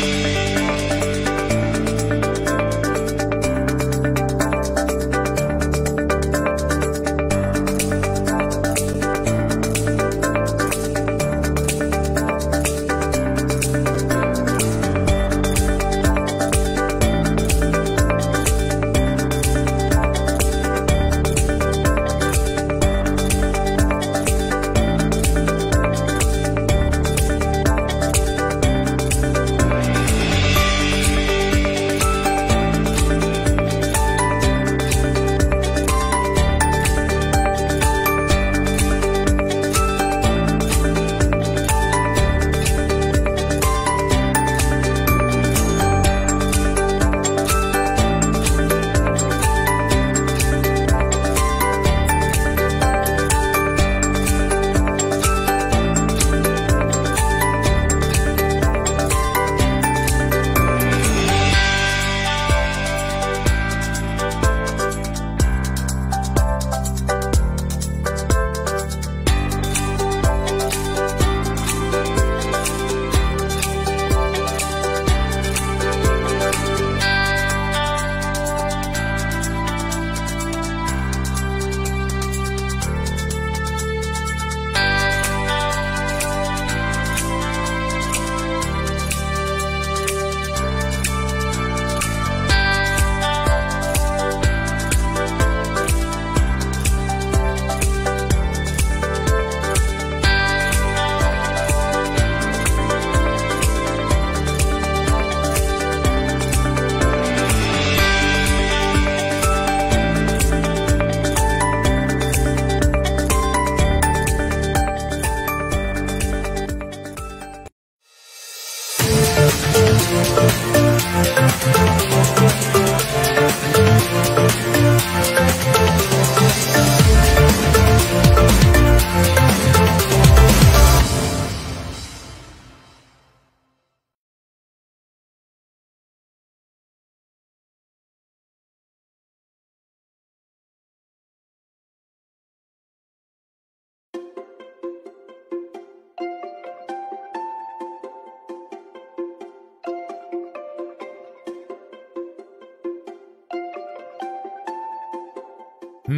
Thank you.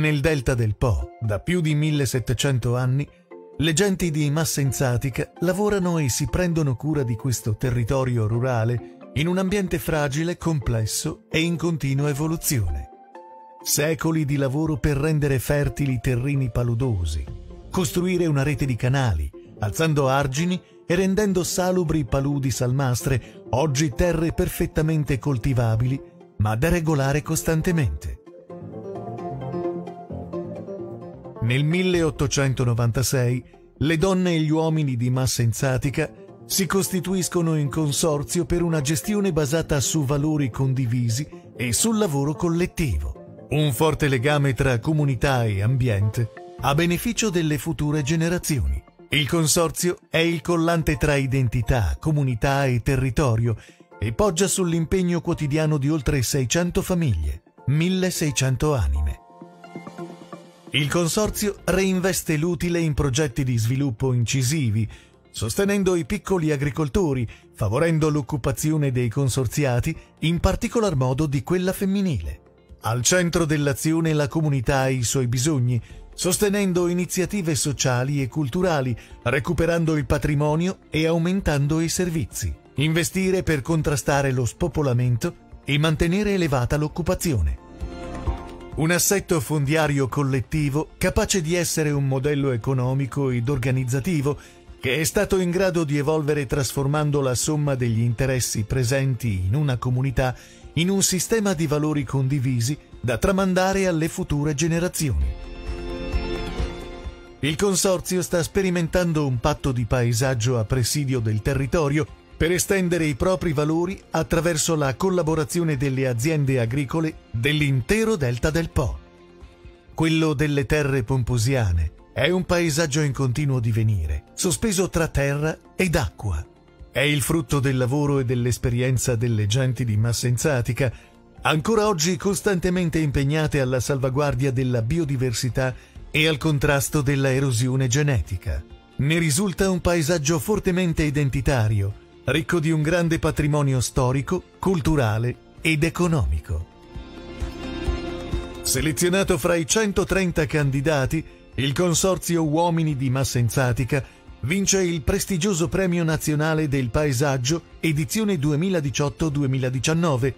Nel delta del Po, da più di 1700 anni, le genti di Massenzatica lavorano e si prendono cura di questo territorio rurale in un ambiente fragile, complesso e in continua evoluzione. Secoli di lavoro per rendere fertili terreni paludosi, costruire una rete di canali, alzando argini e rendendo salubri paludi salmastre, oggi terre perfettamente coltivabili, ma da regolare costantemente. Nel 1896 le donne e gli uomini di Massa Enzatica si costituiscono in consorzio per una gestione basata su valori condivisi e sul lavoro collettivo. Un forte legame tra comunità e ambiente a beneficio delle future generazioni. Il consorzio è il collante tra identità, comunità e territorio e poggia sull'impegno quotidiano di oltre 600 famiglie, 1600 anime. Il Consorzio reinveste l'utile in progetti di sviluppo incisivi, sostenendo i piccoli agricoltori, favorendo l'occupazione dei consorziati, in particolar modo di quella femminile. Al centro dell'azione la comunità e i suoi bisogni, sostenendo iniziative sociali e culturali, recuperando il patrimonio e aumentando i servizi. Investire per contrastare lo spopolamento e mantenere elevata l'occupazione. Un assetto fondiario collettivo capace di essere un modello economico ed organizzativo che è stato in grado di evolvere trasformando la somma degli interessi presenti in una comunità in un sistema di valori condivisi da tramandare alle future generazioni. Il Consorzio sta sperimentando un patto di paesaggio a presidio del territorio per estendere i propri valori attraverso la collaborazione delle aziende agricole dell'intero delta del Po. Quello delle terre pomposiane è un paesaggio in continuo divenire, sospeso tra terra ed acqua. È il frutto del lavoro e dell'esperienza delle genti di Massenzatica, ancora oggi costantemente impegnate alla salvaguardia della biodiversità e al contrasto della erosione genetica. Ne risulta un paesaggio fortemente identitario, ricco di un grande patrimonio storico, culturale ed economico. Selezionato fra i 130 candidati, il Consorzio Uomini di Massenzatica vince il prestigioso Premio Nazionale del Paesaggio edizione 2018-2019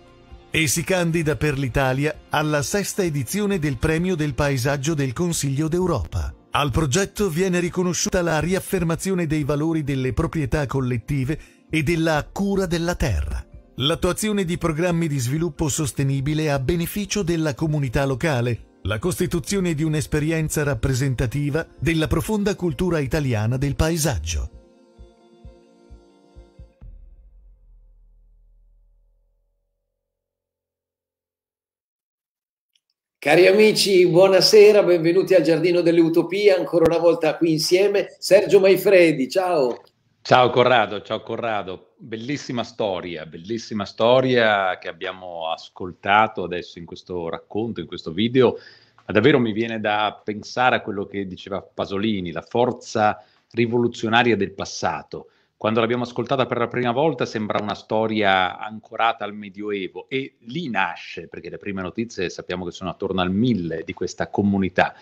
e si candida per l'Italia alla sesta edizione del Premio del Paesaggio del Consiglio d'Europa. Al progetto viene riconosciuta la riaffermazione dei valori delle proprietà collettive e della cura della terra. L'attuazione di programmi di sviluppo sostenibile a beneficio della comunità locale, la costituzione di un'esperienza rappresentativa della profonda cultura italiana del paesaggio. Cari amici, buonasera, benvenuti al Giardino delle Utopie, ancora una volta qui insieme Sergio Maifredi, ciao. Ciao Corrado, ciao Corrado, bellissima storia, bellissima storia che abbiamo ascoltato adesso in questo racconto, in questo video, ma davvero mi viene da pensare a quello che diceva Pasolini, la forza rivoluzionaria del passato. Quando l'abbiamo ascoltata per la prima volta sembra una storia ancorata al Medioevo e lì nasce, perché le prime notizie sappiamo che sono attorno al mille di questa comunità,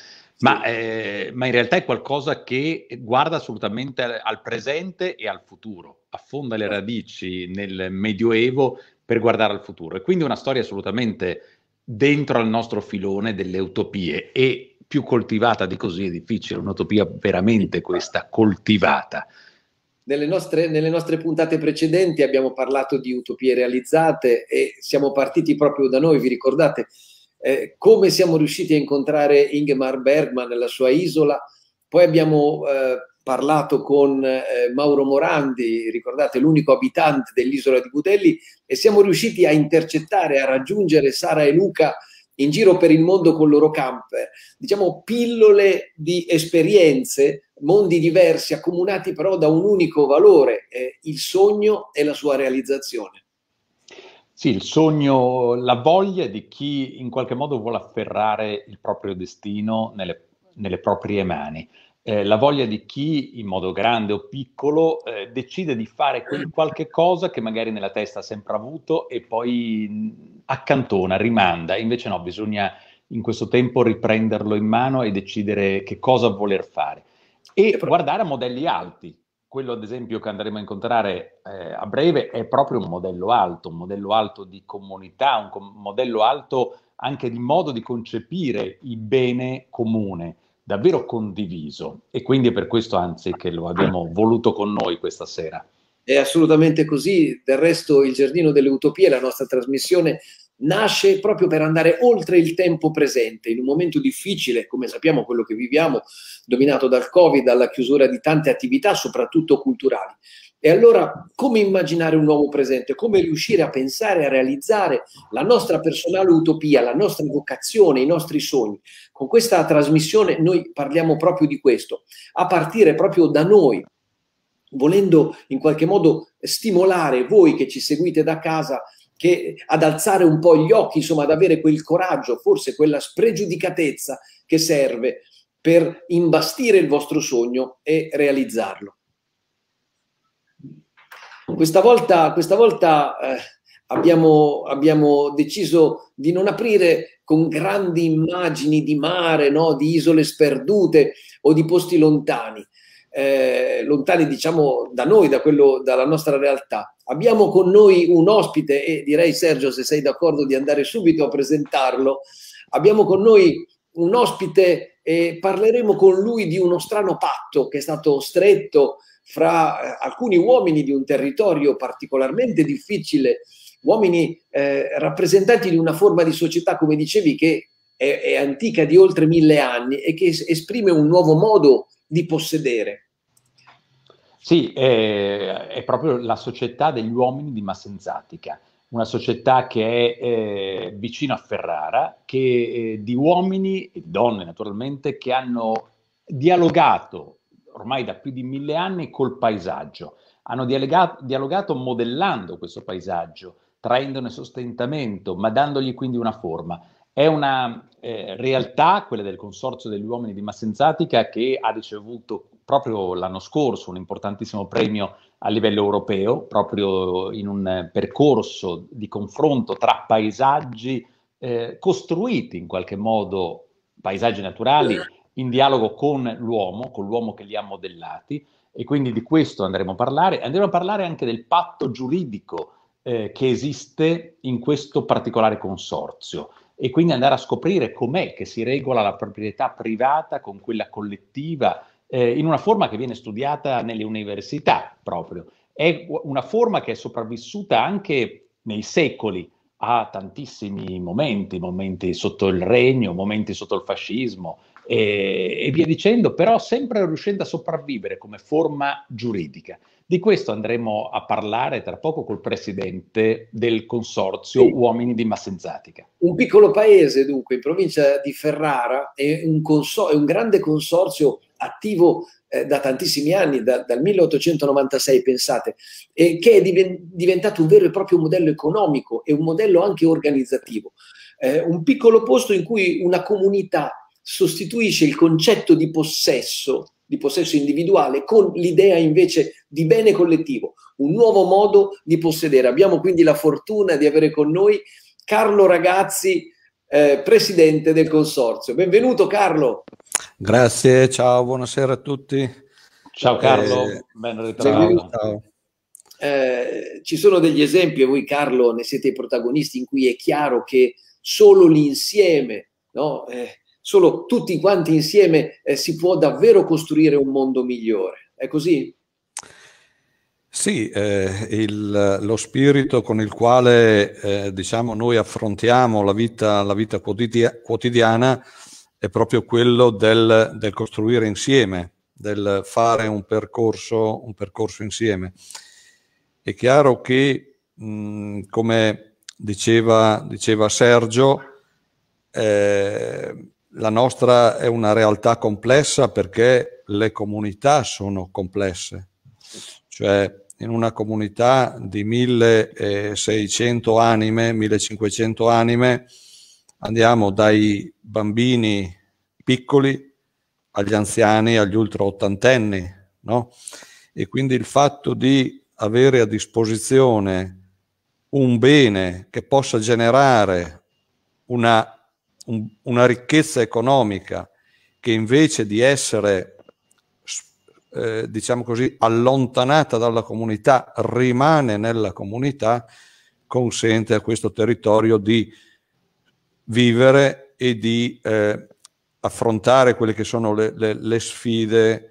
ma, eh, ma in realtà è qualcosa che guarda assolutamente al, al presente e al futuro, affonda le certo. radici nel Medioevo per guardare al futuro. E quindi una storia assolutamente dentro al nostro filone delle utopie e più coltivata di così è difficile, un'utopia veramente questa coltivata nelle nostre, nelle nostre, puntate precedenti abbiamo parlato di utopie realizzate e siamo partiti proprio da noi, vi ricordate eh, come siamo riusciti a incontrare Ingmar Bergman nella sua isola, poi abbiamo eh, parlato con eh, Mauro Morandi, ricordate l'unico abitante dell'isola di Budelli, e siamo riusciti a intercettare, a raggiungere Sara e Luca in giro per il mondo con il loro camper, diciamo pillole di esperienze, mondi diversi accomunati però da un unico valore, eh, il sogno e la sua realizzazione. Sì, il sogno, la voglia di chi in qualche modo vuole afferrare il proprio destino nelle, nelle proprie mani eh, la voglia di chi, in modo grande o piccolo, eh, decide di fare qualche cosa che magari nella testa ha sempre avuto e poi mm, accantona, rimanda. Invece no, bisogna in questo tempo riprenderlo in mano e decidere che cosa voler fare. E guardare a modelli alti. Quello, ad esempio, che andremo a incontrare eh, a breve è proprio un modello alto, un modello alto di comunità, un com- modello alto anche di modo di concepire il bene comune davvero condiviso e quindi è per questo anzi che lo abbiamo ah. voluto con noi questa sera. È assolutamente così, del resto il Giardino delle Utopie, la nostra trasmissione, nasce proprio per andare oltre il tempo presente, in un momento difficile, come sappiamo quello che viviamo, dominato dal Covid, dalla chiusura di tante attività, soprattutto culturali. E allora come immaginare un nuovo presente? Come riuscire a pensare, a realizzare la nostra personale utopia, la nostra vocazione, i nostri sogni? Con questa trasmissione noi parliamo proprio di questo, a partire proprio da noi, volendo in qualche modo stimolare voi che ci seguite da casa che, ad alzare un po' gli occhi, insomma ad avere quel coraggio, forse quella spregiudicatezza che serve per imbastire il vostro sogno e realizzarlo. Questa volta, questa volta eh, abbiamo, abbiamo, deciso di non aprire con grandi immagini di mare, no? di isole sperdute o di posti lontani, eh, lontani diciamo da noi, da quello, dalla nostra realtà. Abbiamo con noi un ospite e direi Sergio se sei d'accordo di andare subito a presentarlo. Abbiamo con noi un ospite e parleremo con lui di uno strano patto che è stato stretto fra eh, alcuni uomini di un territorio particolarmente difficile, uomini eh, rappresentanti di una forma di società, come dicevi, che è, è antica di oltre mille anni e che es- esprime un nuovo modo di possedere. Sì, è, è, proprio la società degli uomini di Massenzatica, una società che è eh, vicino a Ferrara, che, eh, di uomini e donne naturalmente che hanno dialogato ormai da più di mille anni col paesaggio. Hanno dialogato, dialogato modellando questo paesaggio, traendone sostentamento, ma dandogli quindi una forma. È una eh, realtà, quella del Consorzio degli Uomini di Massenzatica, che ha ricevuto proprio l'anno scorso un importantissimo premio a livello europeo, proprio in un percorso di confronto tra paesaggi eh, costruiti in qualche modo, paesaggi naturali in dialogo con l'uomo, con l'uomo che li ha modellati e quindi di questo andremo a parlare. Andremo a parlare anche del patto giuridico eh, che esiste in questo particolare consorzio e quindi andare a scoprire com'è che si regola la proprietà privata con quella collettiva eh, in una forma che viene studiata nelle università proprio. È una forma che è sopravvissuta anche nei secoli a tantissimi momenti, momenti sotto il regno, momenti sotto il fascismo, e, e via dicendo, però sempre riuscendo a sopravvivere come forma giuridica. Di questo andremo a parlare tra poco col presidente del consorzio sì. Uomini di Massenzatica. Un piccolo paese dunque in provincia di Ferrara è un, consor- è un grande consorzio attivo eh, da tantissimi anni, da, dal 1896 pensate, eh, che è diven- diventato un vero e proprio modello economico e un modello anche organizzativo. Eh, un piccolo posto in cui una comunità sostituisce il concetto di possesso, di possesso individuale, con l'idea invece di bene collettivo, un nuovo modo di possedere. Abbiamo quindi la fortuna di avere con noi Carlo Ragazzi, eh, presidente del consorzio. Benvenuto Carlo. Grazie, ciao, buonasera a tutti. Ciao Carlo, eh, ben ritrovato. Eh, ci sono degli esempi, e voi Carlo ne siete i protagonisti, in cui è chiaro che solo l'insieme no, eh, Solo tutti quanti insieme eh, si può davvero costruire un mondo migliore. È così? Sì, eh, il, lo spirito con il quale eh, diciamo, noi affrontiamo la vita, la vita quotidia- quotidiana è proprio quello del, del, costruire insieme, del fare un percorso, un percorso insieme. È chiaro che, mh, mm, come diceva, diceva Sergio, eh, la nostra è una realtà complessa perché le comunità sono complesse, cioè in una comunità di 1600 anime, 1500 anime, andiamo dai bambini piccoli agli anziani, agli ultra ottantenni, no? E quindi il fatto di avere a disposizione un bene che possa generare una un, una ricchezza economica che invece di essere eh, diciamo così, allontanata dalla comunità, rimane nella comunità, consente a questo territorio di vivere e di eh, affrontare quelle che sono le, le, le sfide,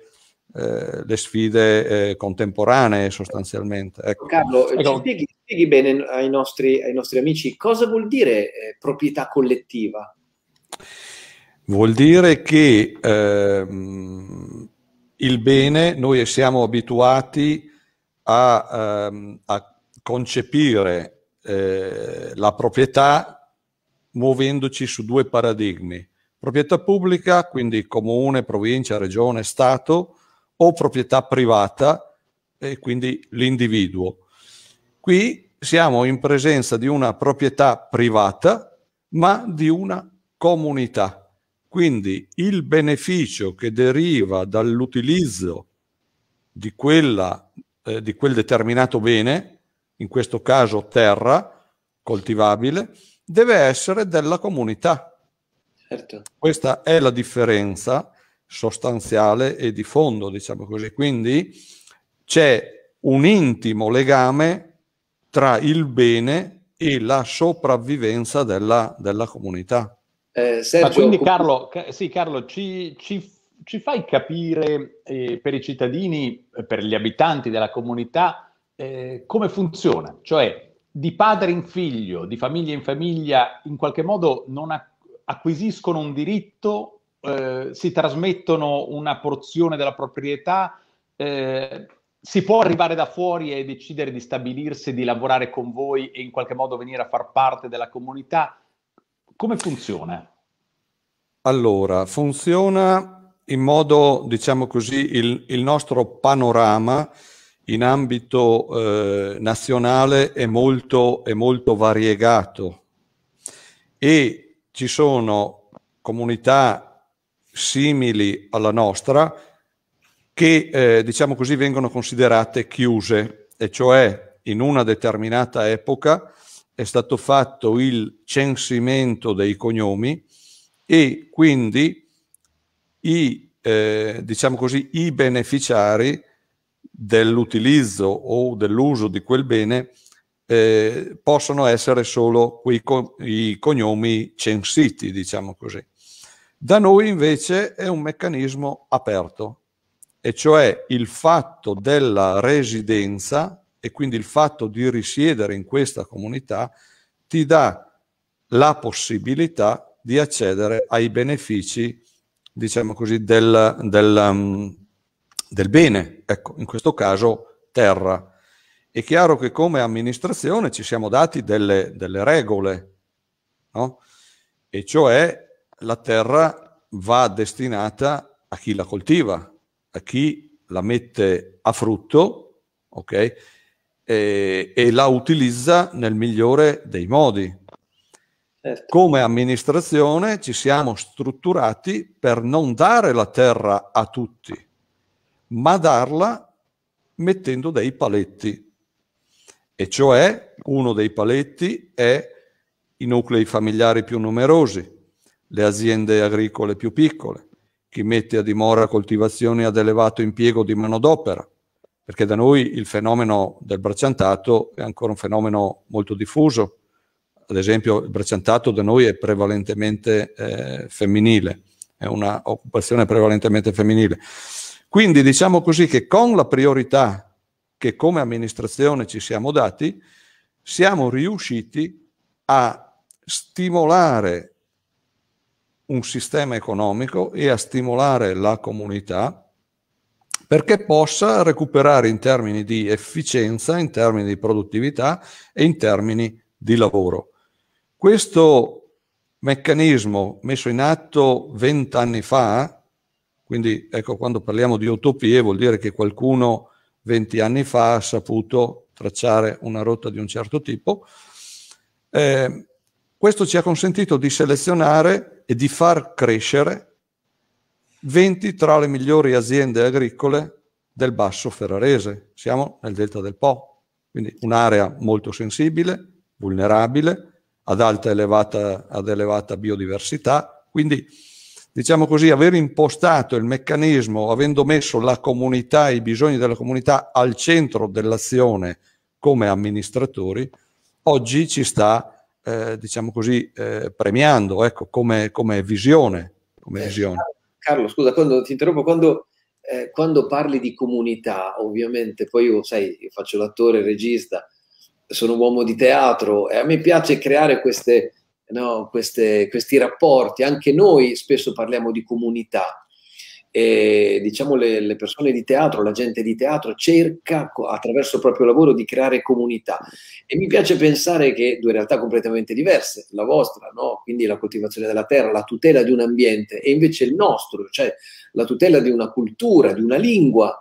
eh, le sfide eh, contemporanee sostanzialmente. Ecco. Carlo, ecco. Spieghi, spieghi, bene ai nostri, ai nostri, amici cosa vuol dire eh, proprietà collettiva? Vuol dire che ehm, il bene, noi siamo abituati a, ehm, a concepire eh, la proprietà muovendoci su due paradigmi. Proprietà pubblica, quindi comune, provincia, regione, Stato, o proprietà privata, e quindi l'individuo. Qui siamo in presenza di una proprietà privata, ma di una comunità. Quindi il beneficio che deriva dall'utilizzo di, quella, eh, di quel determinato bene, in questo caso terra coltivabile, deve essere della comunità. Certo. Questa è la differenza sostanziale e di fondo, diciamo così. Quindi c'è un intimo legame tra il bene e la sopravvivenza della, della comunità. Eh, Sergio, quindi Carlo, sì, Carlo ci, ci, ci fai capire eh, per i cittadini, eh, per gli abitanti della comunità, eh, come funziona? Cioè, di padre in figlio, di famiglia in famiglia, in qualche modo non acquisiscono un diritto, eh, si trasmettono una porzione della proprietà, eh, si può arrivare da fuori e decidere di stabilirsi, di lavorare con voi e in qualche modo venire a far parte della comunità. Come funziona? Allora, funziona in modo, diciamo così, il, il nostro panorama in ambito eh, nazionale è molto, è molto variegato e ci sono comunità simili alla nostra che, eh, diciamo così, vengono considerate chiuse, e cioè in una determinata epoca è stato fatto il censimento dei cognomi e quindi i, eh, diciamo così, i beneficiari dell'utilizzo o dell'uso di quel bene eh, possono essere solo quei co i cognomi censiti, diciamo così. Da noi invece è un meccanismo aperto, e cioè il fatto della residenza e quindi il fatto di risiedere in questa comunità ti dà la possibilità di accedere ai benefici, diciamo così, del, del, mm, del bene, ecco, in questo caso terra. È chiaro che come amministrazione ci siamo dati delle, delle regole, no? e cioè la terra va destinata a chi la coltiva, a chi la mette a frutto, ok? e, e la utilizza nel migliore dei modi. Certo. Come amministrazione ci siamo strutturati per non dare la terra a tutti, ma darla mettendo dei paletti. E cioè uno dei paletti è i nuclei familiari più numerosi, le aziende agricole più piccole, chi mette a dimora coltivazioni ad elevato impiego di manodopera, perché da noi il fenomeno del bracciantato è ancora un fenomeno molto diffuso. Ad esempio il bracciantato da noi è prevalentemente eh, femminile, è una occupazione prevalentemente femminile. Quindi diciamo così che con la priorità che come amministrazione ci siamo dati, siamo riusciti a stimolare un sistema economico e a stimolare la comunità perché possa recuperare in termini di efficienza, in termini di produttività e in termini di lavoro. Questo meccanismo messo in atto vent'anni fa, quindi ecco quando parliamo di utopie vuol dire che qualcuno venti anni fa ha saputo tracciare una rotta di un certo tipo, eh, questo ci ha consentito di selezionare e di far crescere 20 tra le migliori aziende agricole del Basso Ferrarese. Siamo nel delta del Po, quindi un'area molto sensibile, vulnerabile, ad alta elevata, ad elevata biodiversità. Quindi, diciamo così, aver impostato il meccanismo, avendo messo la comunità e i bisogni della comunità al centro dell'azione come amministratori, oggi ci sta, eh, diciamo così, eh, premiando ecco, come, come visione. Come eh, visione. Carlo, scusa, quando ti interrompo, quando, eh, quando parli di comunità, ovviamente, poi io, sai, io faccio l'attore, il regista, sono uomo di teatro e a me piace creare queste, no, queste, questi rapporti. Anche noi spesso parliamo di comunità, e, diciamo, le, le, persone di teatro, la gente di teatro cerca attraverso il proprio lavoro di creare comunità e mi piace pensare che due realtà completamente diverse, la vostra, no? quindi la coltivazione della terra, la tutela di un ambiente e invece il nostro, cioè la tutela di una cultura, di una lingua,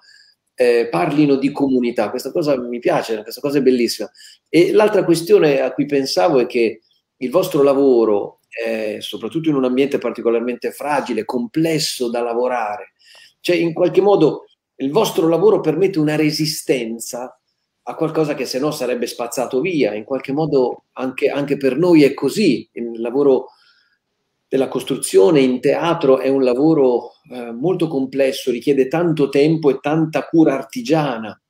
eh, parlino di comunità, questa cosa mi piace, questa cosa è bellissima. E l'altra questione a cui pensavo è che il vostro lavoro eh, soprattutto in un ambiente particolarmente fragile, complesso da lavorare. Cioè, in qualche modo, il vostro lavoro permette una resistenza a qualcosa che se no sarebbe spazzato via. In qualche modo, anche, anche per noi è così. Il lavoro della costruzione in teatro è un lavoro eh, molto complesso, richiede tanto tempo e tanta cura artigiana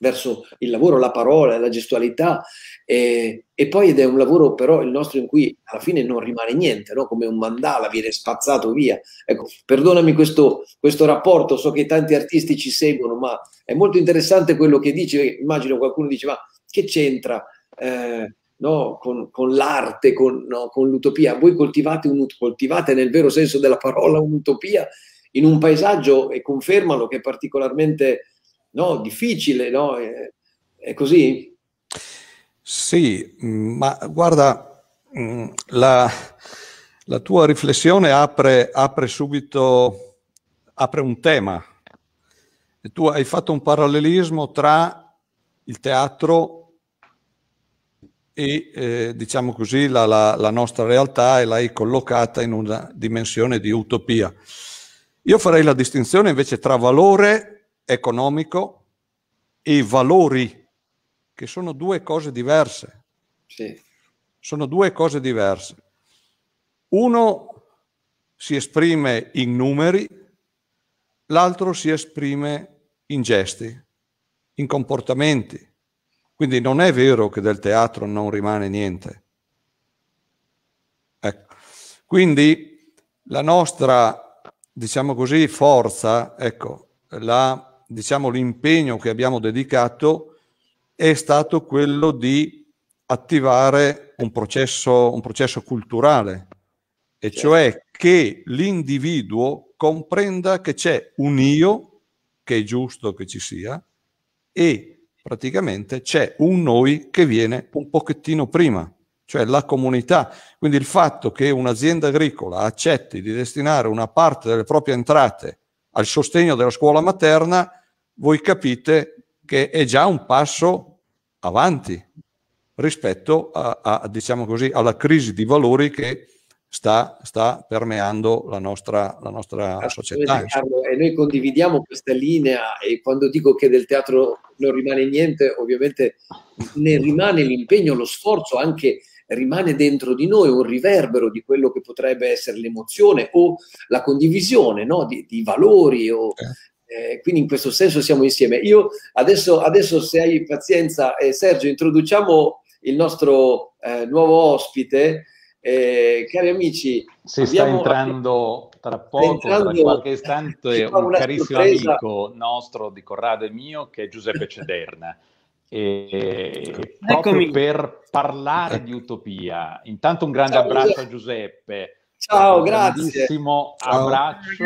verso il lavoro, la parola, la gestualità eh, e poi ed è un lavoro però il nostro in cui alla fine non rimane niente, no? come un mandala viene spazzato via. Ecco, perdonami questo, questo rapporto, so che tanti artisti ci seguono, ma è molto interessante quello che dici, immagino qualcuno dice ma che c'entra? Eh, no, con, con, l'arte, con, no, con l'utopia. Voi coltivate, un, coltivate, nel vero senso della parola un'utopia in un paesaggio, e confermalo, che è particolarmente no? difficile, no? È, così? Sì, ma guarda, mm, la, la tua riflessione apre, apre subito, apre un tema. E tu hai fatto un parallelismo tra il teatro e eh, diciamo così la, la, la, nostra realtà e l'hai collocata in una dimensione di utopia. Io farei la distinzione invece tra valore economico e valori, che sono due cose diverse. Sì. Sono due cose diverse. Uno si esprime in numeri, l'altro si esprime in gesti, in comportamenti. Quindi non è vero che del teatro non rimane niente. Ecco. Quindi la nostra, diciamo così, forza, ecco, la diciamo, l'impegno che abbiamo dedicato è stato quello di attivare un processo, un processo culturale, e cioè che l'individuo comprenda che c'è un io, che è giusto che ci sia, e praticamente c'è un noi che viene un pochettino prima, cioè la comunità. Quindi il fatto che un'azienda agricola accetti di destinare una parte delle proprie entrate al sostegno della scuola materna voi capite che è già un passo avanti rispetto a, a, diciamo così, alla crisi di valori che sta, sta permeando la nostra, la nostra ah, società. Carlo, e noi condividiamo questa linea e quando dico che del teatro non rimane niente, ovviamente ne rimane l'impegno, lo sforzo, anche rimane dentro di noi un riverbero di quello che potrebbe essere l'emozione o la condivisione no? di, di, valori o eh. Eh, quindi in questo senso siamo insieme. Io adesso, adesso se hai pazienza, eh, Sergio, introduciamo il nostro eh, nuovo ospite. Eh, cari amici, si abbiamo... sta entrando tra poco, entrando... tra qualche istante, un carissimo sorpresa. amico nostro di Corrado e mio che è Giuseppe Cederna. E proprio per parlare di utopia. Intanto un grande Ciao, abbraccio a Giuseppe. Ciao, un grazie. Un grandissimo Ciao. abbraccio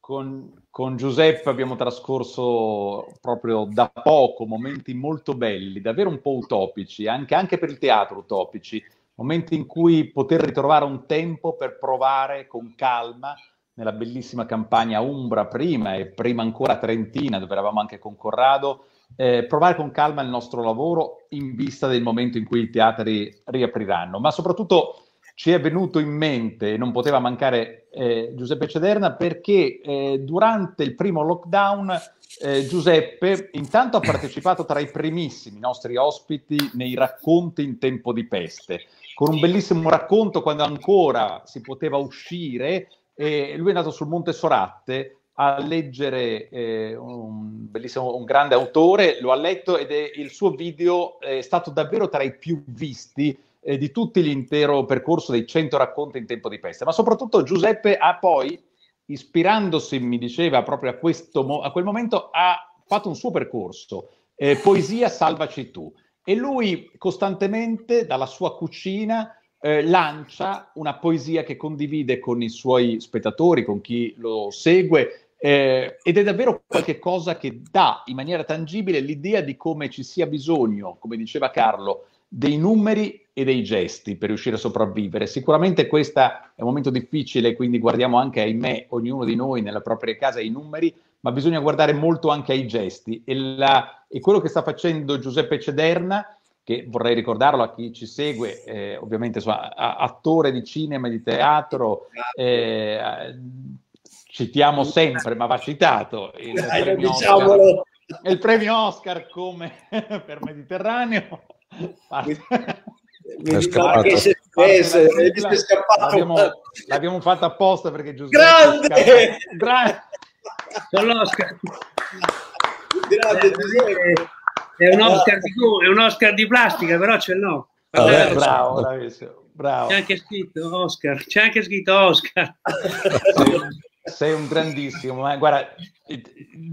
con, con Giuseppe abbiamo trascorso proprio da poco momenti molto belli, davvero un po' utopici, anche, anche per il teatro utopici, momenti in cui poter ritrovare un tempo per provare con calma nella bellissima campagna Umbra prima e prima ancora Trentina, dove eravamo anche con Corrado, eh, provare con calma il nostro lavoro in vista del momento in cui i teatri riapriranno, ma soprattutto ci è venuto in mente, e non poteva mancare eh, Giuseppe Cederna, perché eh, durante il primo lockdown eh, Giuseppe intanto ha partecipato tra i primissimi nostri ospiti nei racconti in tempo di peste, con un bellissimo racconto quando ancora si poteva uscire e lui è andato sul Monte Soratte a leggere eh, un, un grande autore, lo ha letto ed è, il suo video è stato davvero tra i più visti eh, di tutto l'intero percorso dei 100 racconti in tempo di peste, ma soprattutto Giuseppe ha poi, ispirandosi, mi diceva, proprio a, questo, a quel momento, ha fatto un suo percorso, eh, Poesia Salvaci tu, e lui costantemente dalla sua cucina eh, lancia una poesia che condivide con i suoi spettatori, con chi lo segue, eh, ed è davvero qualcosa che dà in maniera tangibile l'idea di come ci sia bisogno, come diceva Carlo, dei numeri e dei gesti per riuscire a sopravvivere. Sicuramente questo è un momento difficile, quindi guardiamo anche, ahimè, ognuno di noi nella propria casa i numeri, ma bisogna guardare molto anche ai gesti. E, la, e quello che sta facendo Giuseppe Cederna, che vorrei ricordarlo a chi ci segue, eh, ovviamente insomma, attore di cinema e di teatro, eh, citiamo sempre, ma va citato, il, premio, Oscar, il premio Oscar come per Mediterraneo mi che se spese, l'abbiamo, scappato. L'abbiamo, l'abbiamo fatta apposta perché Giuseppe grande grande Grazie Giuseppe. È un, Oscar di, è un Oscar di plastica, però ce l'ho. Ah, Vabbè, bravo, certo. bravissimo. Bravo. C'è anche scritto Oscar. C'è anche scritto Oscar. Sei un grandissimo, eh? guarda, eh,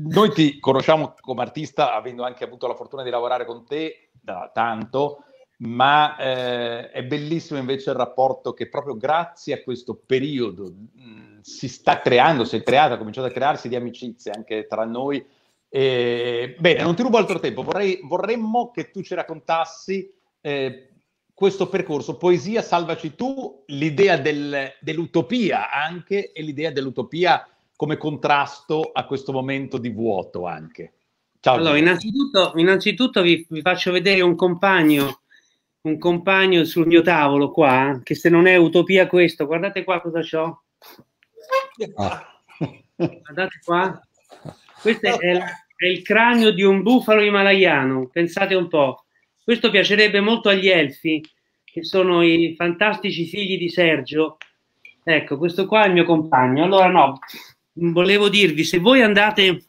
noi ti conosciamo come artista, avendo anche avuto la fortuna di lavorare con te da tanto, ma eh, è bellissimo invece il rapporto che proprio grazie a questo periodo mh, mm, si sta creando, si è creato, ha cominciato a crearsi di amicizie anche tra noi. E, bene, non ti rubo altro tempo, Vorrei, vorremmo che tu ci raccontassi eh, questo percorso, poesia salvaci tu, l'idea del, dell'utopia anche e l'idea dell'utopia come contrasto a questo momento di vuoto anche. Ciao. Allora, innanzitutto, innanzitutto vi, vi faccio vedere un compagno un compagno sul mio tavolo qua, che se non è utopia questo, guardate qua cosa ho. Ah. Guardate qua. Questo è, è, il cranio di un bufalo himalayano, pensate un po'. Questo piacerebbe molto agli elfi, che sono i fantastici figli di Sergio. Ecco, questo qua è il mio compagno. Allora no, volevo dirvi, se voi andate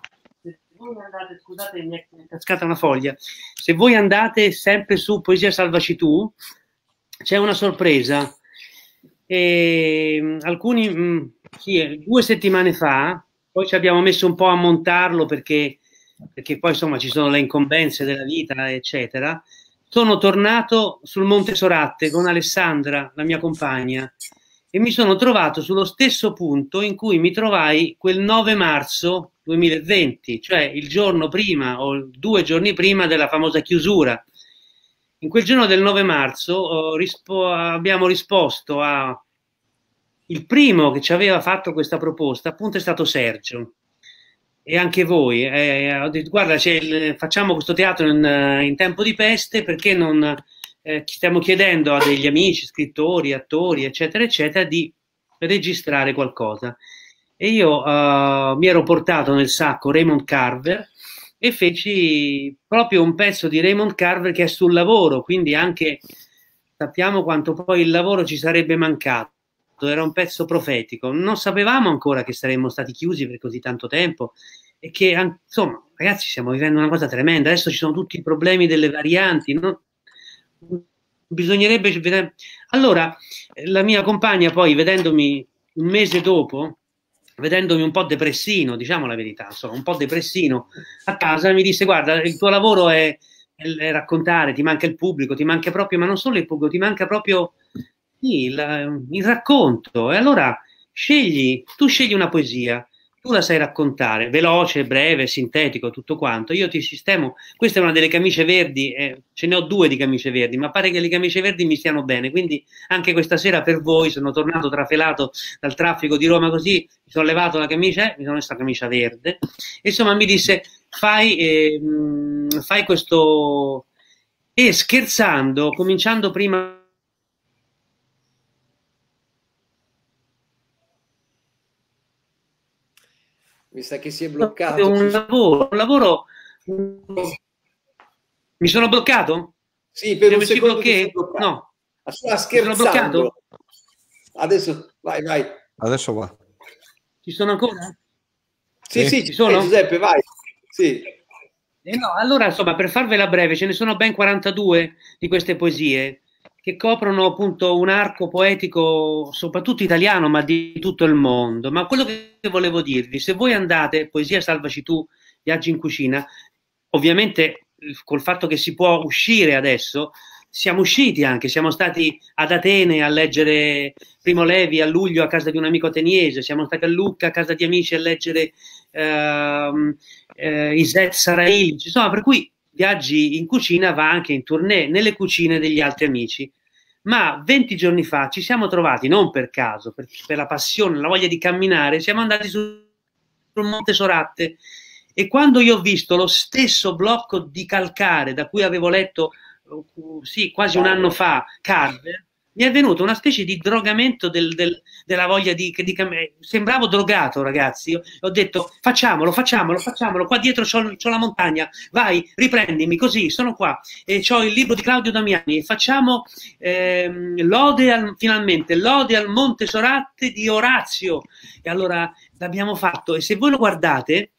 voi andate, scusate, mi è cascata una foglia. Se voi andate sempre su Poesia Salvaci tu, c'è una sorpresa. E, ehm, alcuni, mh, mm, sì, eh, due settimane fa, poi ci abbiamo messo un po' a montarlo perché, perché poi insomma ci sono le incombenze della vita, eccetera. Sono tornato sul Monte Soratte con Alessandra, la mia compagna, e mi sono trovato sullo stesso punto in cui mi trovai quel 9 marzo 2020, cioè il giorno prima o due giorni prima della famosa chiusura. In quel giorno del 9 marzo oh, rispo abbiamo risposto a il primo che ci aveva fatto questa proposta, appunto, è stato Sergio e anche voi. Eh, guarda, il, facciamo questo teatro in, in tempo di peste perché non eh, stiamo chiedendo a degli amici, scrittori, attori, eccetera, eccetera, di registrare qualcosa. E io eh, mi ero portato nel sacco Raymond Carver e feci proprio un pezzo di Raymond Carver che è sul lavoro, quindi anche sappiamo quanto poi il lavoro ci sarebbe mancato era un pezzo profetico. Non sapevamo ancora che saremmo stati chiusi per così tanto tempo e che, insomma, ragazzi, stiamo vivendo una cosa tremenda. Adesso ci sono tutti i problemi delle varianti, no? bisognerebbe vedere. Allora, la mia compagna poi, vedendomi un mese dopo, vedendomi un po' depressino, diciamo la verità, sono un po' depressino a casa, mi disse guarda, il tuo lavoro è, è raccontare, ti manca il pubblico, ti manca proprio, ma non solo il pubblico, ti manca proprio il, il racconto. E allora scegli, tu scegli una poesia, tu la sai raccontare, veloce, breve, sintetico, tutto quanto. Io ti sistemo, questa è una delle camicie verdi, eh, ce ne ho due di camicie verdi, ma pare che le camicie verdi mi stiano bene, quindi anche questa sera per voi sono tornato trafelato dal traffico di Roma così, mi sono levato la camicia, eh, mi sono messa la camicia verde, e insomma mi disse fai, eh, fai questo... E eh, scherzando, cominciando prima Mi sa che si è bloccato. Un lavoro, un lavoro. Mi sono bloccato? Sì, per Se un secondo blocché? No. Ah, scherzando. Adesso vai, vai. Adesso va. Ci sono ancora? Sì, sì, sì ci sono. Eh, Giuseppe, vai. Sì. Eh no, allora, insomma, per farvela breve, ce ne sono ben 42 di queste poesie che coprono appunto un arco poetico soprattutto italiano ma di tutto il mondo. Ma quello che volevo dirvi, se voi andate, poesia Salvaci tu, viaggi in cucina, ovviamente col fatto che si può uscire adesso, siamo usciti anche, siamo stati ad Atene a leggere Primo Levi a luglio a casa di un amico ateniese, siamo stati a Lucca a casa di amici a leggere ehm, eh, Iset Sarail, insomma per cui viaggi in cucina va anche in tournée nelle cucine degli altri amici. Ma 20 giorni fa ci siamo trovati, non per caso, per, per la passione, la voglia di camminare, siamo andati sul Monte Soratte e quando io ho visto lo stesso blocco di calcare da cui avevo letto eh, sì, quasi un anno fa Carver, mi è venuto una specie di drogamento del, del, della voglia di, di Sembravo drogato, ragazzi. Io, ho detto facciamolo, facciamolo, facciamolo. Qua dietro c'ho, la montagna, vai, riprendimi così, sono qua. E ho il libro di Claudio Damiani. Facciamo ehm, lode al, finalmente, lode al Monte Soratte di Orazio. E allora l'abbiamo fatto. E se voi lo guardate,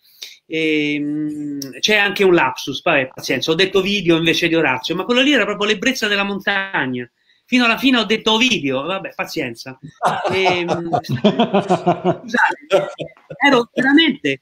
ehm, c'è anche un lapsus, vabbè, pazienza, ho detto video invece di Orazio, ma quello lì era proprio l'ebbrezza della montagna fino alla fine ho detto Ovidio, vabbè, pazienza. E, ehm, scusate, ero veramente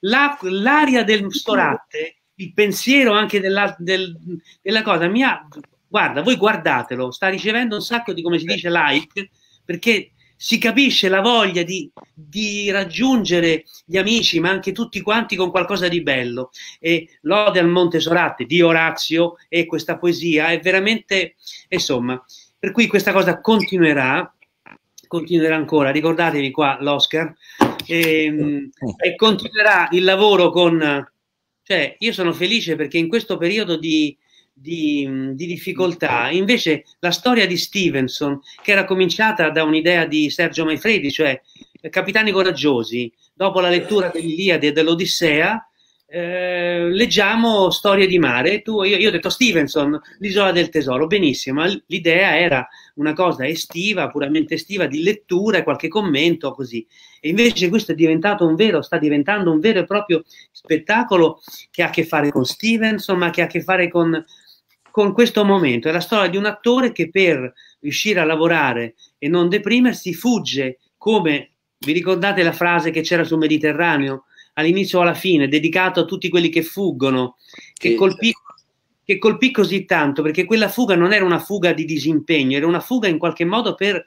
la, l'aria del ristorante, il pensiero anche della, del, della cosa mia. Guarda, voi guardatelo, sta ricevendo un sacco di, come si dice, like, perché si capisce la voglia di, di, raggiungere gli amici, ma anche tutti quanti con qualcosa di bello. E l'ode al Monte Sorate di Orazio e questa poesia è veramente, insomma, per cui questa cosa continuerà, continuerà ancora. Ricordatevi qua l'Oscar e, ehm, e continuerà il lavoro con... Cioè, io sono felice perché in questo periodo di, di, di, difficoltà. Invece la storia di Stevenson, che era cominciata da un'idea di Sergio Maifredi, cioè Capitani Coraggiosi, dopo la lettura dell'Iliade e dell'Odissea, eh, leggiamo Storie di mare. Tu, io, io, ho detto Stevenson, l'isola del tesoro, benissimo, l'idea era una cosa estiva, puramente estiva, di lettura e qualche commento così. E invece questo è diventato un vero, sta diventando un vero e proprio spettacolo che ha a che fare con Stevenson, ma che ha a che fare con con questo momento. È la storia di un attore che per riuscire a lavorare e non deprimersi fugge come, vi ricordate la frase che c'era sul Mediterraneo? All'inizio o alla fine, dedicato a tutti quelli che fuggono, che, sì. colpì, che colpì così tanto, perché quella fuga non era una fuga di disimpegno, era una fuga in qualche modo per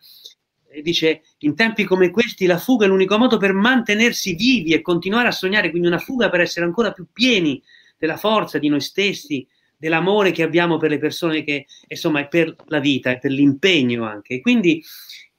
eh, dice in tempi come questi la fuga è l'unico modo per mantenersi vivi e continuare a sognare, quindi una fuga per essere ancora più pieni della forza di noi stessi, dell'amore che abbiamo per le persone che, insomma, è per la vita, e per l'impegno anche. quindi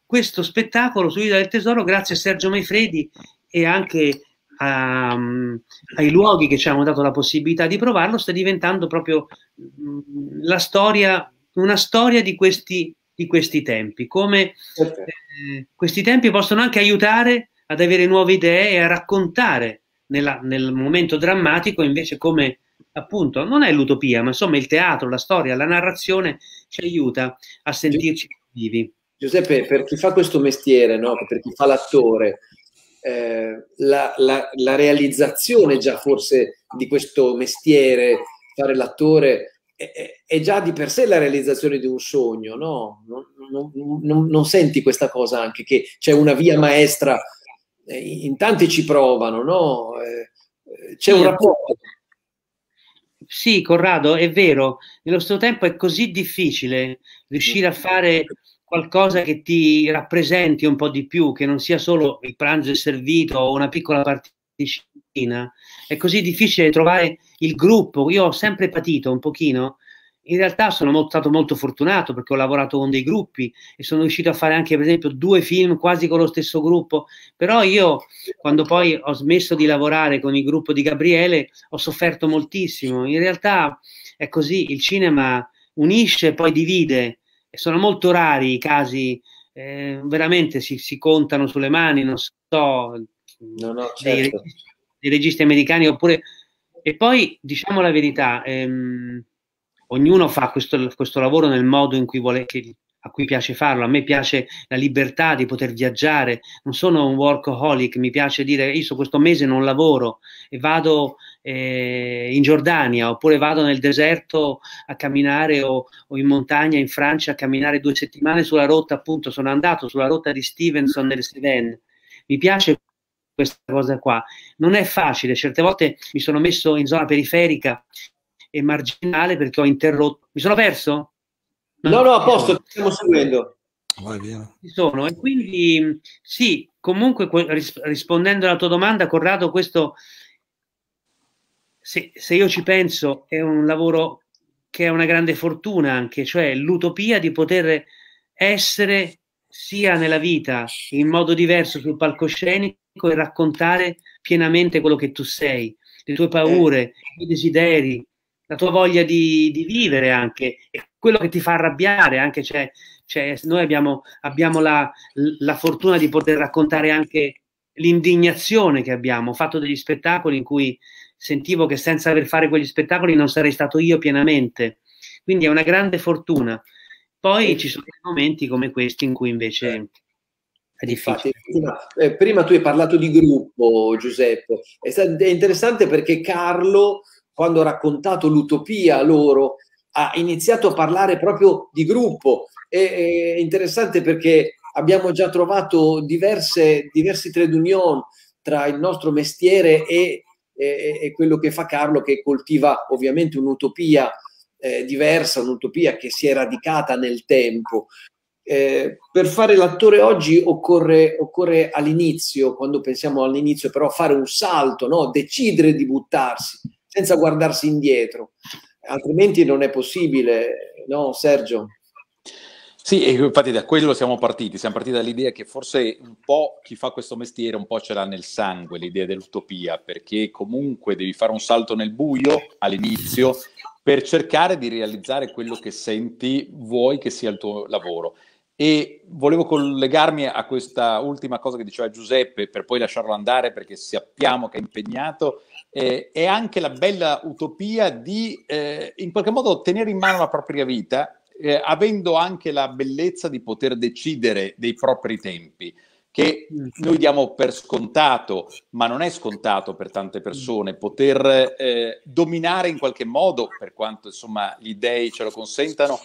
questo spettacolo su Ida del Tesoro, grazie a Sergio Maifredi e anche a, mm, ai luoghi che ci hanno dato la possibilità di provarlo, sta diventando proprio mm, la storia, una storia di questi, di questi tempi, come okay. Certo. eh, questi tempi possono anche aiutare ad avere nuove idee e a raccontare nella, nel momento drammatico invece come appunto non è l'utopia, ma insomma il teatro, la storia, la narrazione ci aiuta a sentirci vivi. Giuseppe, per chi fa questo mestiere, no? per chi fa l'attore, eh, la, la, la, realizzazione già forse di questo mestiere, fare l'attore, è, è, già di per sé la realizzazione di un sogno, no? non, non, non, non senti questa cosa anche, che c'è una via maestra, eh, in tanti ci provano, no? Eh, eh, c'è un rapporto sì, Corrado, è vero, nello stesso tempo è così difficile riuscire a mm. fare qualcosa che ti rappresenti un po' di più, che non sia solo il pranzo è servito o una piccola particina. È così difficile trovare il gruppo. Io ho sempre patito un pochino in realtà sono molto, stato molto fortunato perché ho lavorato con dei gruppi e sono riuscito a fare anche, per esempio, due film quasi con lo stesso gruppo. Però io, quando poi ho smesso di lavorare con il gruppo di Gabriele, ho sofferto moltissimo. In realtà è così, il cinema unisce e poi divide. E sono molto rari i casi, eh, veramente si, si, contano sulle mani, non so, no, no, certo. dei, registi, dei, registi americani oppure... E poi, diciamo la verità, ehm, ognuno fa questo, questo lavoro nel modo in cui vuole, che, a cui piace farlo. A me piace la libertà di poter viaggiare, non sono un workaholic, mi piace dire io su questo mese non lavoro e vado eh, in Giordania oppure vado nel deserto a camminare o, o, in montagna in Francia a camminare due settimane sulla rotta, appunto sono andato sulla rotta di Stevenson nel Seven. Mi piace questa cosa qua. Non è facile, certe volte mi sono messo in zona periferica e marginale perché ho interrotto. Mi sono perso? No, no, a posto, ti stiamo seguendo. Vai via. Sono. E quindi sì, comunque rispondendo alla tua domanda, Corrado, questo se, se io ci penso è un lavoro che è una grande fortuna anche, cioè l'utopia di poter essere sia nella vita in modo diverso sul palcoscenico e raccontare pienamente quello che tu sei, le tue paure, i tuoi desideri, la tua voglia di, di vivere anche, e quello che ti fa arrabbiare anche, cioè, cioè noi abbiamo, abbiamo la, la, fortuna di poter raccontare anche l'indignazione che abbiamo, ho fatto degli spettacoli in cui sentivo che senza aver fare quegli spettacoli non sarei stato io pienamente, quindi è una grande fortuna. Poi ci sono momenti come questi in cui invece... Eh. Infatti, prima, eh, prima, tu hai parlato di gruppo, Giuseppe. È, stato, è interessante perché Carlo quando ho raccontato l'utopia loro, ha iniziato a parlare proprio di gruppo. È, interessante perché abbiamo già trovato diverse, diversi trade union tra il nostro mestiere e, e, e quello che fa Carlo, che coltiva ovviamente un'utopia eh, diversa, un'utopia che si è radicata nel tempo. Eh, per fare l'attore oggi occorre, occorre all'inizio, quando pensiamo all'inizio, però fare un salto, no? decidere di buttarsi senza guardarsi indietro, altrimenti non è possibile, no Sergio? Sì, infatti da quello siamo partiti, siamo partiti dall'idea che forse un po' chi fa questo mestiere un po' ce l'ha nel sangue l'idea dell'utopia, perché comunque devi fare un salto nel buio all'inizio per cercare di realizzare quello che senti, vuoi che sia il tuo lavoro. E volevo collegarmi a questa ultima cosa che diceva Giuseppe, per poi lasciarlo andare perché sappiamo che è impegnato, eh, è anche la bella utopia di eh, in qualche modo tenere in mano la propria vita, eh, avendo anche la bellezza di poter decidere dei propri tempi che mm, noi diamo per scontato, ma non è scontato per tante mm. persone, poter eh, dominare in qualche modo, per quanto insomma gli dèi ce lo consentano,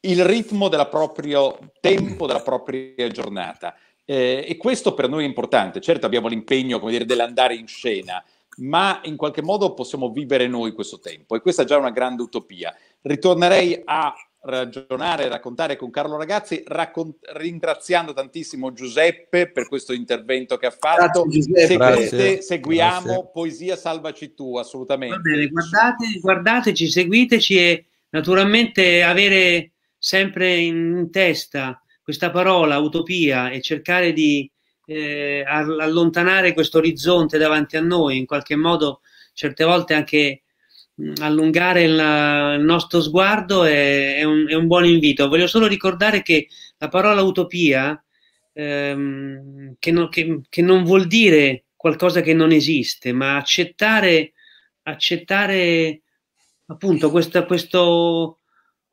il ritmo del proprio tempo, della propria giornata. Eh, e questo per noi è importante. Certo abbiamo l'impegno, come dire, dell'andare in scena, ma in qualche modo possiamo vivere noi questo tempo e questa è già una grande utopia. Ritornerei a ragionare, e raccontare con Carlo Ragazzi, raccont- ringraziando tantissimo Giuseppe per questo intervento che ha fatto. Grazie, Grazie. seguiamo Grazie. Poesia Salvaci Tu, assolutamente. Va bene, guardate, guardateci, seguiteci e naturalmente avere sempre in testa questa parola utopia e cercare di eh, allontanare questo orizzonte davanti a noi, in qualche modo certe volte anche mm, allungare il, nostro sguardo è, è, un, è un, buon invito. Voglio solo ricordare che la parola utopia, ehm, che, no, che, che, non vuol dire qualcosa che non esiste, ma accettare, accettare appunto questo, questo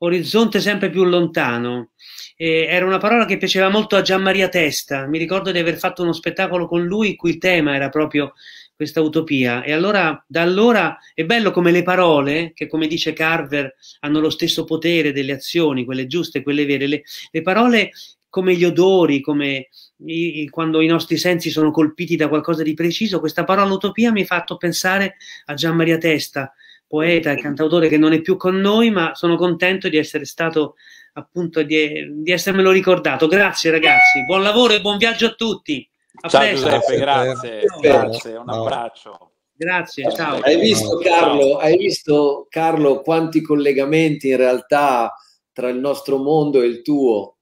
orizzonte sempre più lontano. Eh, era una parola che piaceva molto a Gianmaria Testa. Mi ricordo di aver fatto uno spettacolo con lui il cui tema era proprio questa utopia. E allora, da allora è bello come le parole, che come dice Carver, hanno lo stesso potere delle azioni, quelle giuste, quelle vere. Le, le parole come gli odori, come i, quando i nostri sensi sono colpiti da qualcosa di preciso, questa parola utopia mi ha fatto pensare a Gian Testa, poeta e cantautore che non è più con noi, ma sono contento di essere stato appunto di, di essermelo ricordato. Grazie ragazzi, buon lavoro e buon viaggio a tutti. A ciao presto. Giuseppe, grazie, grazie, un abbraccio. Grazie, ciao. Hai visto, Carlo, hai visto Carlo quanti collegamenti in realtà tra il nostro mondo e il tuo?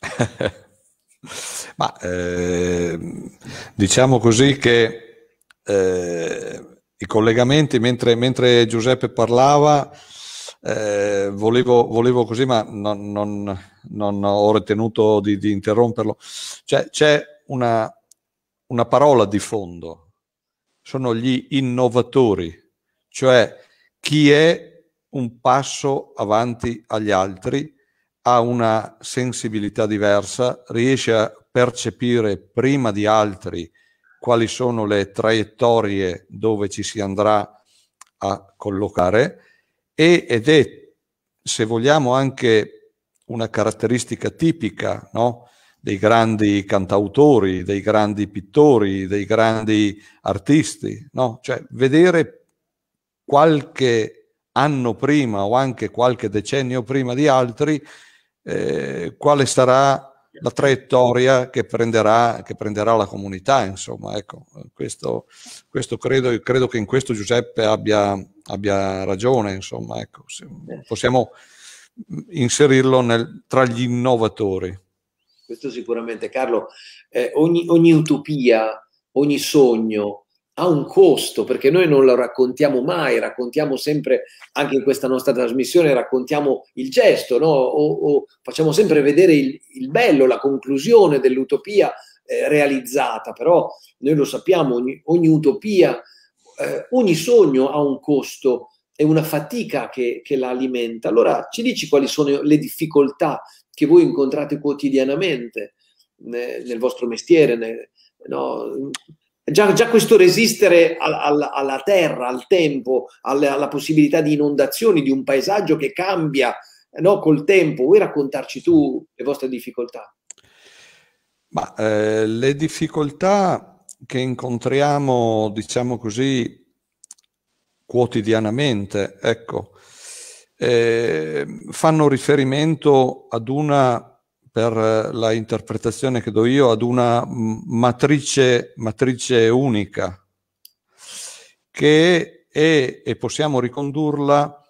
Ma eh, diciamo così che eh, i collegamenti, mentre, mentre Giuseppe parlava, eh, volevo, volevo, così, ma non, non, non ho ritenuto di, di interromperlo. Cioè, c'è una, una parola di fondo, sono gli innovatori, cioè chi è un passo avanti agli altri, ha una sensibilità diversa, riesce a percepire prima di altri quali sono le traiettorie dove ci si andrà a collocare e, ed è, se vogliamo, anche una caratteristica tipica no? dei grandi cantautori, dei grandi pittori, dei grandi artisti, no? cioè vedere qualche anno prima o anche qualche decennio prima di altri eh, quale sarà la traiettoria che prenderà, che prenderà, la comunità. Insomma, ecco, questo, questo credo, credo, che in questo Giuseppe abbia, abbia ragione. Insomma, ecco, certo. possiamo inserirlo nel, tra gli innovatori. Questo sicuramente, Carlo. Eh, ogni, ogni utopia, ogni sogno ha un costo perché noi non lo raccontiamo mai, raccontiamo sempre, anche in questa nostra trasmissione, raccontiamo il gesto, no? o, o facciamo sempre vedere il, il, bello, la conclusione dell'utopia eh, realizzata, però noi lo sappiamo, ogni, ogni utopia, eh, ogni sogno ha un costo è una fatica che, che la alimenta. Allora ci dici quali sono le difficoltà che voi incontrate quotidianamente nel vostro mestiere? Nel, no? Già, già questo resistere al, al, alla terra, al tempo, alla, alla possibilità di inondazioni, di un paesaggio che cambia no, col tempo, vuoi raccontarci tu le vostre difficoltà? Ma, eh, le difficoltà che incontriamo, diciamo così, quotidianamente, ecco, eh, fanno riferimento ad una per eh, la interpretazione che do io ad una mm, matrice, matrice unica che è, e possiamo ricondurla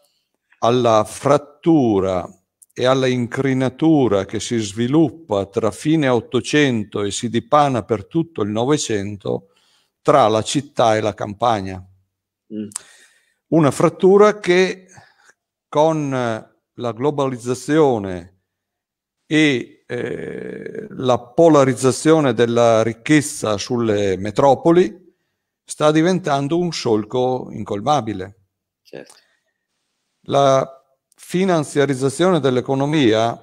alla frattura e alla incrinatura che si sviluppa tra fine 800 e si dipana per tutto il Novecento tra la città e la campagna. Mm. Una frattura che con la globalizzazione e eh, la polarizzazione della ricchezza sulle metropoli sta diventando un solco incolmabile. Certo. La finanziarizzazione dell'economia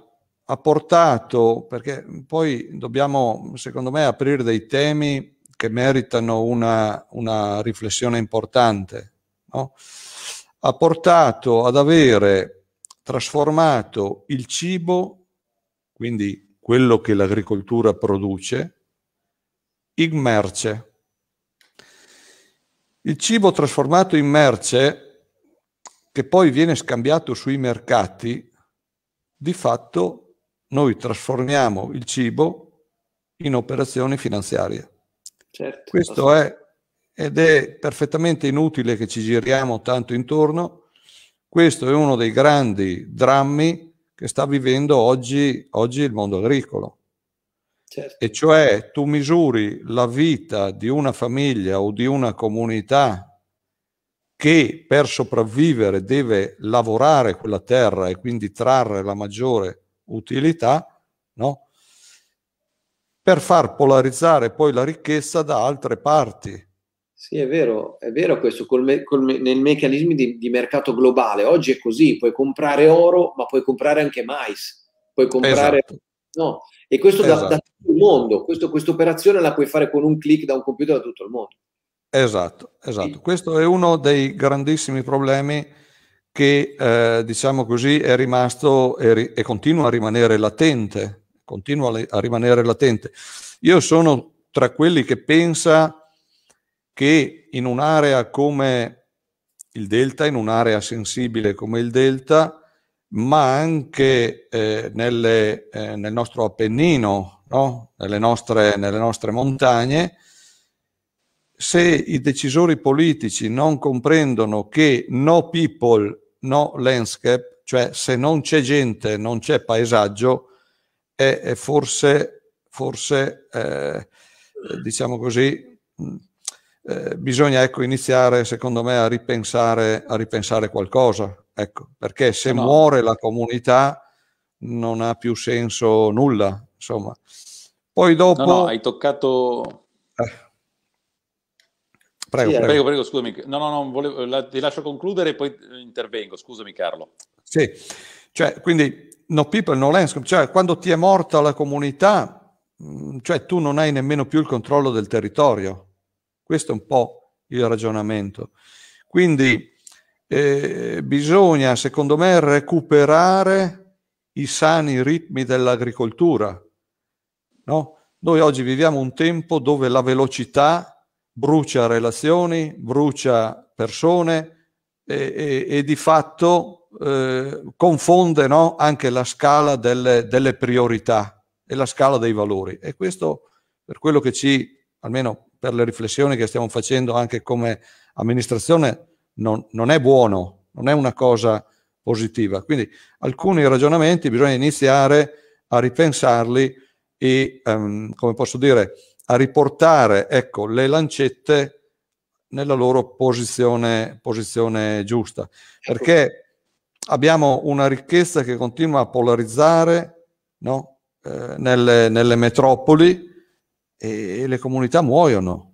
ha portato, perché poi dobbiamo secondo me aprire dei temi che meritano una, una riflessione importante, no? ha portato ad avere trasformato il cibo quindi quello che l'agricoltura produce, in merce. Il cibo trasformato in merce, che poi viene scambiato sui mercati, di fatto noi trasformiamo il cibo in operazioni finanziarie. Certo, Questo è, ed è perfettamente inutile che ci giriamo tanto intorno, questo è uno dei grandi drammi che sta vivendo oggi, oggi il mondo agricolo. Certo. E cioè tu misuri la vita di una famiglia o di una comunità che per sopravvivere deve lavorare quella terra e quindi trarre la maggiore utilità, no? per far polarizzare poi la ricchezza da altre parti sì, è vero, è vero questo, col me, col me, nel meccanismo di, di, mercato globale. Oggi è così, puoi comprare oro, ma puoi comprare anche mais, puoi comprare... Esatto. No, e questo esatto. da, da, esatto. tutto il mondo, questa operazione la puoi fare con un clic da un computer da tutto il mondo. Esatto, esatto. Sì. Questo è uno dei grandissimi problemi che, eh, diciamo così, è rimasto e, ri- e continua a rimanere latente. Continua a rimanere latente. Io sono tra quelli che pensa che in un'area come il delta, in un'area sensibile come il delta, ma anche eh, nelle, eh, nel nostro Appennino, no? nelle, nostre, nelle nostre montagne, se i decisori politici non comprendono che no people, no landscape, cioè se non c'è gente, non c'è paesaggio, è, è forse, forse eh, diciamo così, eh, bisogna ecco, iniziare, secondo me, a ripensare, a ripensare qualcosa. Ecco, perché se no. muore la comunità non ha più senso nulla. Insomma. Poi dopo... No, no, hai toccato... Eh. Prego, sì, eh, prego, prego. prego, scusami. No, no, no, volevo, la, ti lascio concludere e poi eh, intervengo. Scusami, Carlo. Sì, cioè, quindi no people, no landscape, cioè quando ti è morta la comunità, mm, cioè tu non hai nemmeno più il controllo del territorio. Questo è un po' il ragionamento. Quindi eh, bisogna, secondo me, recuperare i sani ritmi dell'agricoltura. No? Noi oggi viviamo un tempo dove la velocità brucia relazioni, brucia persone e, e, e di fatto eh, confonde no? anche la scala delle, delle priorità e la scala dei valori. E questo, per quello che ci, almeno per le riflessioni che stiamo facendo anche come amministrazione non, non è buono, non è una cosa positiva. Quindi alcuni ragionamenti bisogna iniziare a ripensarli e, um, come posso dire, a riportare ecco, le lancette nella loro posizione, posizione giusta. Certo. Perché abbiamo una ricchezza che continua a polarizzare no? eh, nelle, nelle metropoli, e, e le comunità muoiono.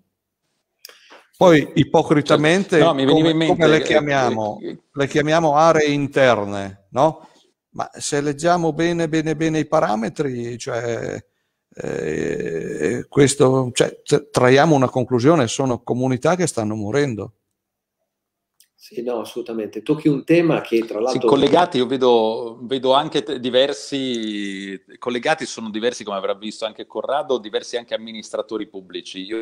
Poi ipocritamente, no, come, mente, come, le chiamiamo? le chiamiamo aree interne, no? Ma se leggiamo bene, bene, bene i parametri, cioè, eh, questo, cioè, traiamo una conclusione, sono comunità che stanno morendo. Sì, no, assolutamente. Tocchi un tema che tra l'altro... Sì, collegati, io vedo, vedo anche t- diversi, collegati sono diversi, come avrà visto anche Corrado, diversi anche amministratori pubblici. Io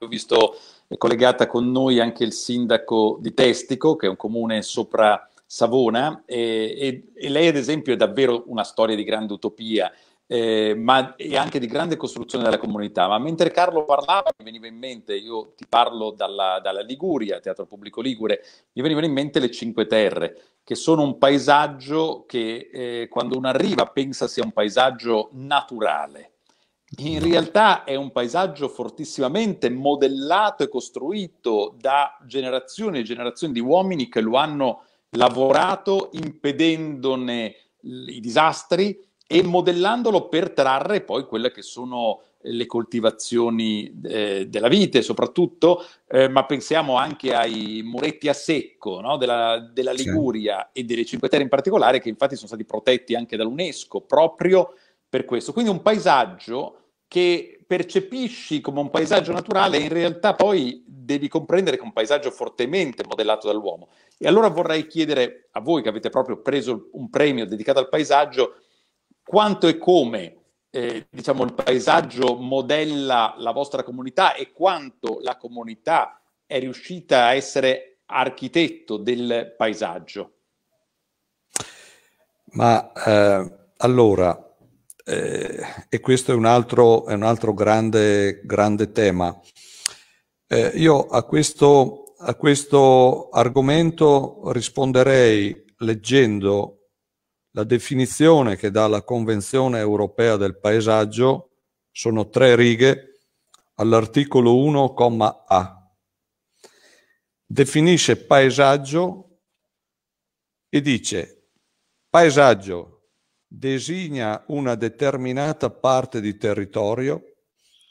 ho visto collegata con noi anche il sindaco di Testico, che è un comune sopra Savona, e, e, e lei ad esempio è davvero una storia di grande utopia eh, ma, e anche di grande costruzione della comunità. Ma mentre Carlo parlava, mi veniva in mente, io ti parlo dalla, dalla Liguria, Teatro Pubblico Ligure, mi venivano in mente le Cinque Terre, che sono un paesaggio che eh, quando uno arriva pensa sia un paesaggio naturale. In realtà è un paesaggio fortissimamente modellato e costruito da generazioni e generazioni di uomini che lo hanno lavorato impedendone i disastri, e modellandolo per trarre poi quelle che sono eh, le coltivazioni eh, della vite soprattutto, eh, ma pensiamo anche ai muretti a secco no? della, della, Liguria sì. e delle Cinque Terre in particolare, che infatti sono stati protetti anche dall'UNESCO proprio per questo. Quindi un paesaggio che percepisci come un paesaggio naturale in realtà poi devi comprendere che è un paesaggio fortemente modellato dall'uomo. E allora vorrei chiedere a voi che avete proprio preso un premio dedicato al paesaggio, quanto e come eh, diciamo, il paesaggio modella la vostra comunità e quanto la comunità è riuscita a essere architetto del paesaggio? Ma eh, allora, eh, e questo è un altro, è un altro grande, grande, tema. Eh, io a questo, a questo, argomento risponderei leggendo la definizione che dà la Convenzione europea del paesaggio sono tre righe all'articolo 1,a. Definisce paesaggio e dice paesaggio designa una determinata parte di territorio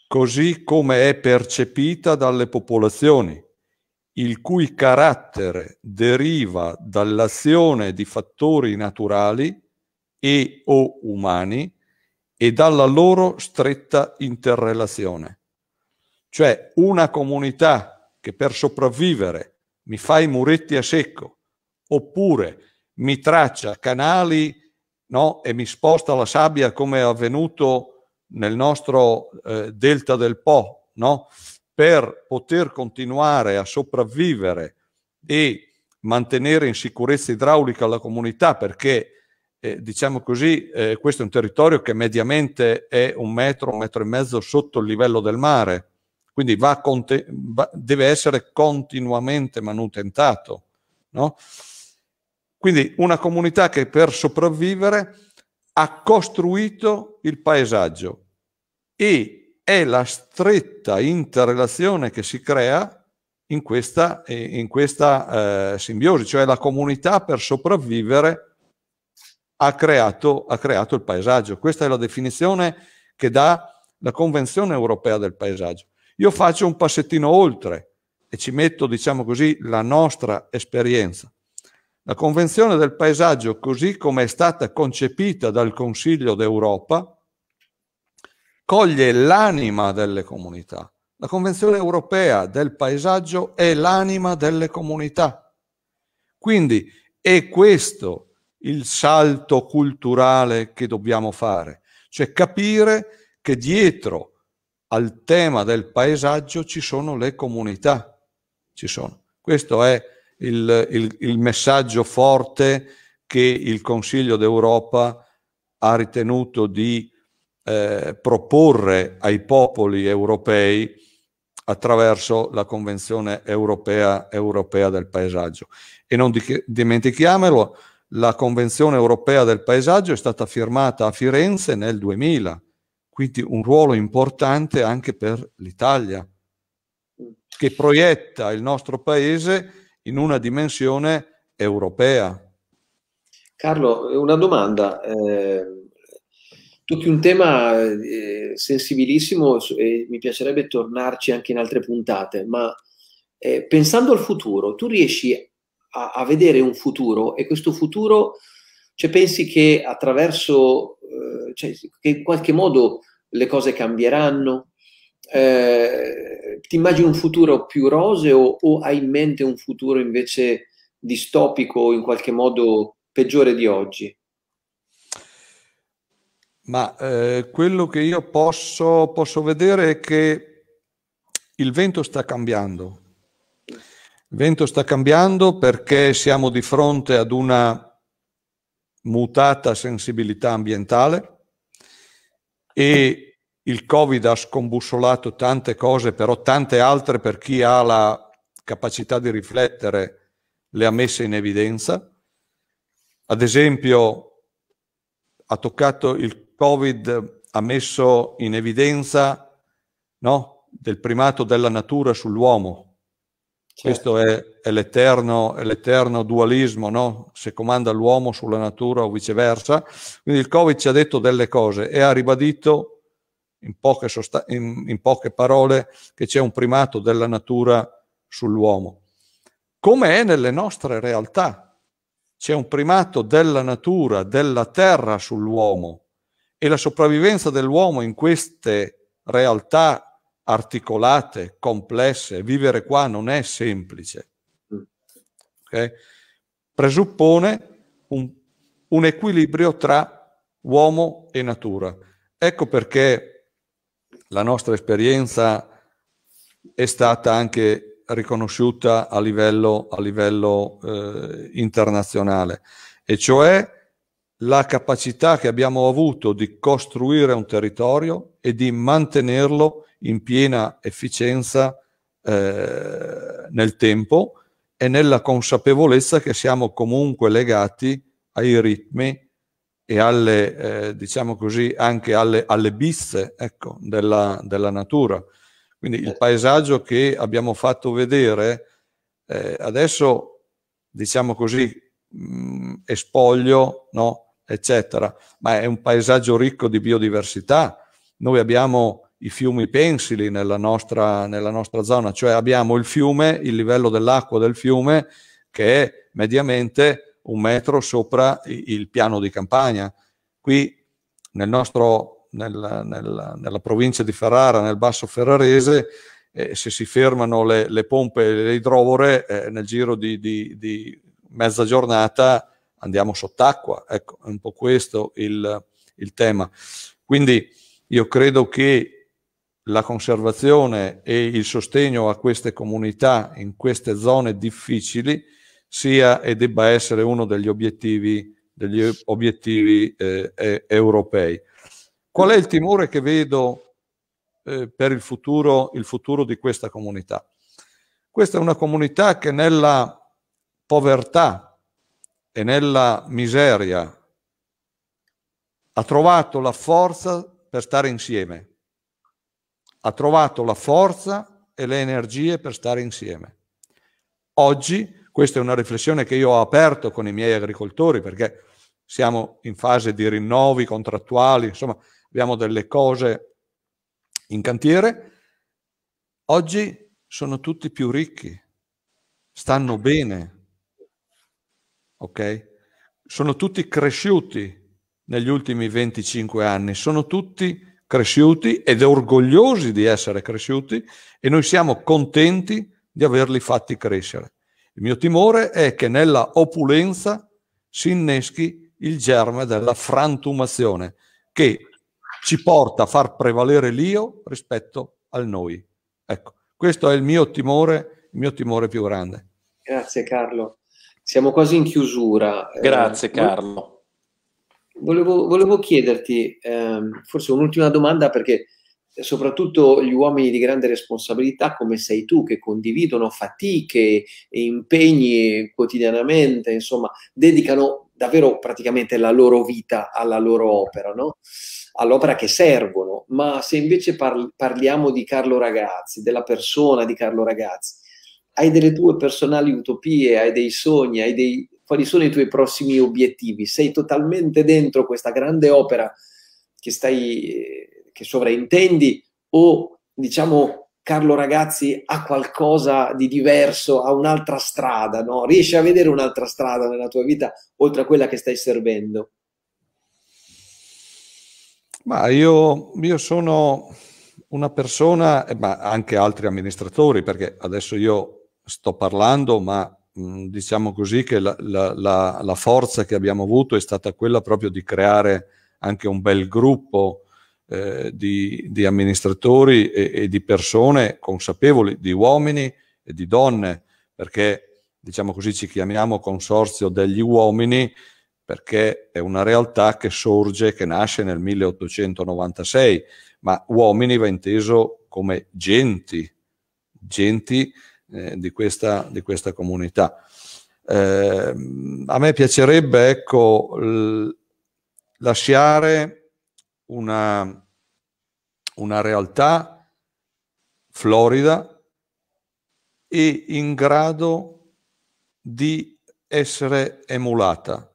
così come è percepita dalle popolazioni il cui carattere deriva dall'azione di fattori naturali e o umani e dalla loro stretta interrelazione. Cioè una comunità che per sopravvivere mi fa i muretti a secco oppure mi traccia canali no, e mi sposta la sabbia come è avvenuto nel nostro eh, delta del Po, no? per poter continuare a sopravvivere e mantenere in sicurezza idraulica la comunità perché eh, diciamo così, eh, questo è un territorio che mediamente è un metro, un metro e mezzo sotto il livello del mare, quindi va va, deve essere continuamente manutentato. No? Quindi una comunità che per sopravvivere ha costruito il paesaggio e è la stretta interrelazione che si crea in questa, in questa eh, simbiosi, cioè la comunità per sopravvivere ha creato, ha creato il paesaggio. Questa è la definizione che dà la Convenzione europea del paesaggio. Io faccio un passettino oltre e ci metto, diciamo così, la nostra esperienza. La Convenzione del paesaggio, così come è stata concepita dal Consiglio d'Europa, coglie l'anima delle comunità. La Convenzione europea del paesaggio è l'anima delle comunità. Quindi è questo il salto culturale che dobbiamo fare, cioè capire che dietro al tema del paesaggio ci sono le comunità. Ci sono. Questo è il, il, il messaggio forte che il Consiglio d'Europa ha ritenuto di eh, proporre ai popoli europei attraverso la Convenzione europea, europea del paesaggio. E non di, dimentichiamolo, la Convenzione europea del paesaggio è stata firmata a Firenze nel 2000, quindi un ruolo importante anche per l'Italia, che proietta il nostro paese in una dimensione europea. Carlo, una domanda. Eh tutti un tema eh, sensibilissimo e mi piacerebbe tornarci anche in altre puntate, ma eh, pensando al futuro, tu riesci a, a, vedere un futuro e questo futuro, cioè pensi che attraverso, eh, cioè, che in qualche modo le cose cambieranno? Eh, ti immagini un futuro più roseo o hai in mente un futuro invece distopico, in qualche modo peggiore di oggi? Ma eh, quello che io posso, posso, vedere è che il vento sta cambiando. Il vento sta cambiando perché siamo di fronte ad una mutata sensibilità ambientale e il Covid ha scombussolato tante cose, però tante altre per chi ha la capacità di riflettere le ha messe in evidenza. Ad esempio, ha toccato il Covid ha messo in evidenza no, del primato della natura sull'uomo. Certo. Questo è, è, l'eterno, è l'eterno dualismo, no? se comanda l'uomo sulla natura o viceversa. Quindi il Covid ci ha detto delle cose e ha ribadito in poche, sost- in, in poche parole che c'è un primato della natura sull'uomo. Come è nelle nostre realtà? C'è un primato della natura, della terra sull'uomo e la sopravvivenza dell'uomo in queste realtà articolate, complesse, vivere qua non è semplice. Mm. Okay? Presuppone un, un equilibrio tra uomo e natura. Ecco perché la nostra esperienza è stata anche riconosciuta a livello, a livello eh, internazionale, e cioè la capacità che abbiamo avuto di costruire un territorio e di mantenerlo in piena efficienza eh, nel tempo e nella consapevolezza che siamo comunque legati ai ritmi e alle, eh, diciamo così, anche alle, alle bisse ecco, della, della, natura. Quindi il certo. paesaggio che abbiamo fatto vedere eh, adesso, diciamo così, mh, mm, è spoglio no? eccetera, ma è un paesaggio ricco di biodiversità. Noi abbiamo i fiumi pensili nella nostra, nella nostra zona, cioè abbiamo il fiume, il livello dell'acqua del fiume che è mediamente un metro sopra il piano di campagna. Qui nel nostro, nel, nel, nella provincia di Ferrara, nel Basso Ferrarese, eh, se si fermano le, le pompe e le idrovore, eh, nel giro di, di, di mezza giornata andiamo sott'acqua. Ecco, è un po' questo il, il tema. Quindi io credo che la conservazione e il sostegno a queste comunità in queste zone difficili sia e debba essere uno degli obiettivi, degli obiettivi eh, europei. Qual è il timore che vedo eh, per il futuro, il futuro di questa comunità? Questa è una comunità che nella povertà e nella miseria ha trovato la forza per stare insieme, ha trovato la forza e le energie per stare insieme. Oggi, questa è una riflessione che io ho aperto con i miei agricoltori perché siamo in fase di rinnovi contrattuali, insomma abbiamo delle cose in cantiere, oggi sono tutti più ricchi, stanno bene, ok? Sono tutti cresciuti negli ultimi 25 anni, sono tutti cresciuti ed orgogliosi di essere cresciuti e noi siamo contenti di averli fatti crescere. Il mio timore è che nella opulenza si inneschi il germe della frantumazione che ci porta a far prevalere l'io rispetto al noi. Ecco, questo è il mio timore, il mio timore più grande. Grazie Carlo siamo quasi in chiusura. Eh, Grazie eh, Carlo. Volevo, volevo chiederti eh, forse un'ultima domanda perché soprattutto gli uomini di grande responsabilità come sei tu che condividono fatiche e impegni quotidianamente, insomma, dedicano davvero praticamente la loro vita alla loro opera, no? all'opera che servono. Ma se invece parli, parliamo di Carlo Ragazzi, della persona di Carlo Ragazzi, hai delle tue personali utopie, hai dei sogni, hai dei, quali sono i tuoi prossimi obiettivi, sei totalmente dentro questa grande opera che stai, che sovraintendi o diciamo Carlo Ragazzi ha qualcosa di diverso, ha un'altra strada, no? riesci a vedere un'altra strada nella tua vita oltre a quella che stai servendo? Ma io, io sono una persona, ma anche altri amministratori, perché adesso io sto parlando, ma mm, diciamo così che la, la, la, la, forza che abbiamo avuto è stata quella proprio di creare anche un bel gruppo eh, di, di, amministratori e, e, di persone consapevoli, di uomini e di donne, perché diciamo così ci chiamiamo consorzio degli uomini perché è una realtà che sorge, che nasce nel 1896, ma uomini va inteso come genti, genti eh, di, questa, di, questa, comunità. Eh, a me piacerebbe ecco, lasciare una, una realtà florida e in grado di essere emulata,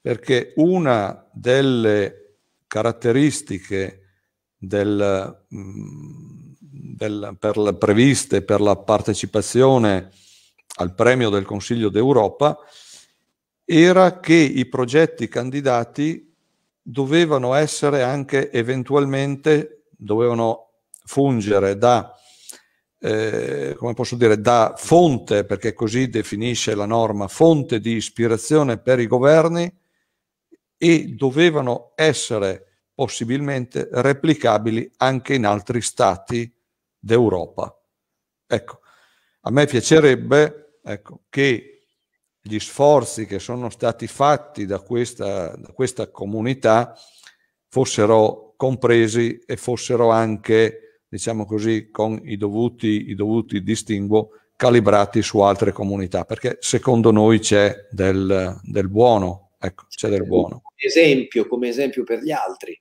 perché una delle caratteristiche del, mh, mm, del, per, previste per la partecipazione al premio del Consiglio d'Europa era che i progetti candidati dovevano essere anche eventualmente, dovevano fungere da, eh, come posso dire, da fonte, perché così definisce la norma, fonte di ispirazione per i governi e dovevano essere possibilmente replicabili anche in altri stati d'Europa. Ecco, a me piacerebbe ecco, che gli sforzi che sono stati fatti da questa, da questa comunità fossero compresi e fossero anche, diciamo così, con i dovuti, i dovuti distinguo calibrati su altre comunità, perché secondo noi c'è del, del buono, ecco, c'è del buono. Esempio, come esempio per gli altri.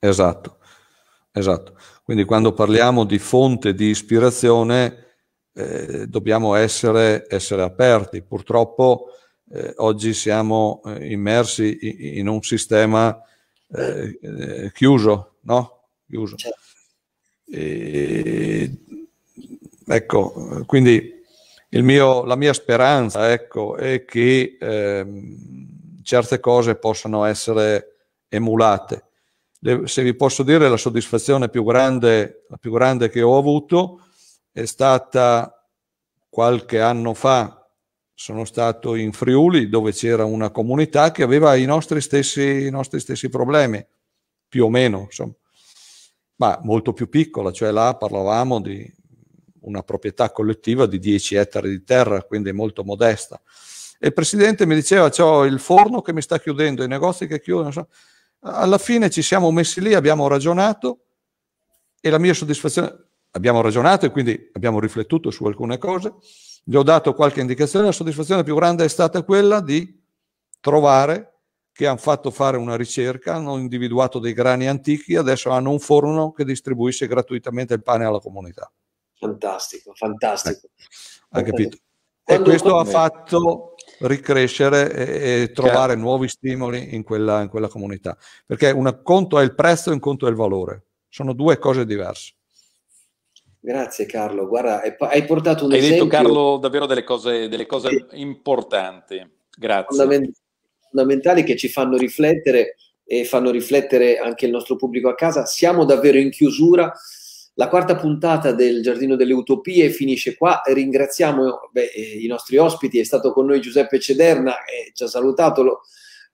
Esatto. Esatto, quindi quando parliamo di fonte di ispirazione eh, dobbiamo essere, essere, aperti. Purtroppo eh, oggi siamo eh, immersi in un sistema eh, chiuso, no? Chiuso. Certo. E, ecco, quindi mio, la mia speranza ecco, è che ehm, certe cose possano essere emulate se vi posso dire, la soddisfazione più grande, più grande che ho avuto è stata qualche anno fa, sono stato in Friuli dove c'era una comunità che aveva i nostri stessi, i nostri stessi problemi, più o meno, insomma. ma molto più piccola, cioè là parlavamo di una proprietà collettiva di 10 ettari di terra, quindi molto modesta. E il presidente mi diceva, c'ho il forno che mi sta chiudendo, i negozi che chiudono, alla fine ci siamo messi lì, abbiamo ragionato e la mia soddisfazione, abbiamo ragionato e quindi abbiamo riflettuto su alcune cose, gli ho dato qualche indicazione, la soddisfazione più grande è stata quella di trovare che hanno fatto fare una ricerca, hanno individuato dei grani antichi, adesso hanno un forno che distribuisce gratuitamente il pane alla comunità. Fantastico, fantastico. Eh, hai capito? Quando, e questo ha fatto ricrescere e, e trovare Chiaro. nuovi stimoli in quella, in quella comunità. Perché un conto è il prezzo e un conto è il valore. Sono due cose diverse. Grazie Carlo, guarda, hai portato un hai esempio... Hai detto Carlo davvero delle cose, delle cose importanti, grazie. Fondamentali che ci fanno riflettere e fanno riflettere anche il nostro pubblico a casa. Siamo davvero in chiusura, la quarta puntata del Giardino delle Utopie finisce qua. Ringraziamo beh, eh, i nostri ospiti, è stato con noi Giuseppe Cederna, eh, ci ha salutato, lo,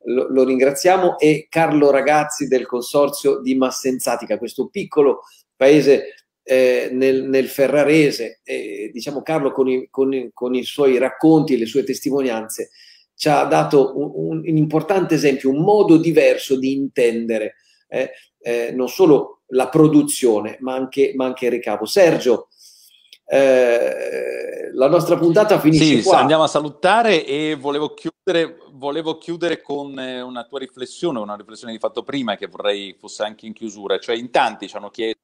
lo, lo, ringraziamo, e Carlo Ragazzi del Consorzio di Massenzatica, questo piccolo paese eh, nel, nel, Ferrarese. Eh, diciamo Carlo con i, con, i, con i, suoi racconti e le sue testimonianze ci ha dato un, un, un importante esempio, un modo diverso di intendere eh, eh, non solo la produzione, ma anche, ma anche il ricavo. Sergio, eh, la nostra puntata finisce sì, qua. andiamo a salutare e volevo chiudere, volevo chiudere, con eh, una tua riflessione, una riflessione che hai fatto prima che vorrei fosse anche in chiusura, cioè in tanti ci hanno chiesto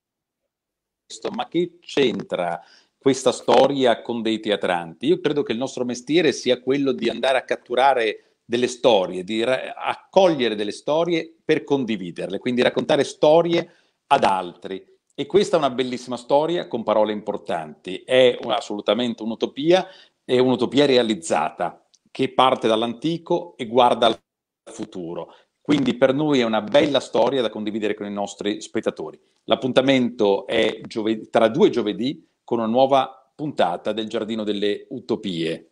ma che c'entra questa storia con dei teatranti? Io credo che il nostro mestiere sia quello di andare a catturare delle storie, di ra- accogliere delle storie per condividerle, quindi raccontare storie ad altri. E questa è una bellissima storia con parole importanti, è un, assolutamente un'utopia, è un'utopia realizzata che parte dall'antico e guarda al futuro. Quindi per noi è una bella storia da condividere con i nostri spettatori. L'appuntamento è giove- tra due giovedì con una nuova puntata del Giardino delle Utopie.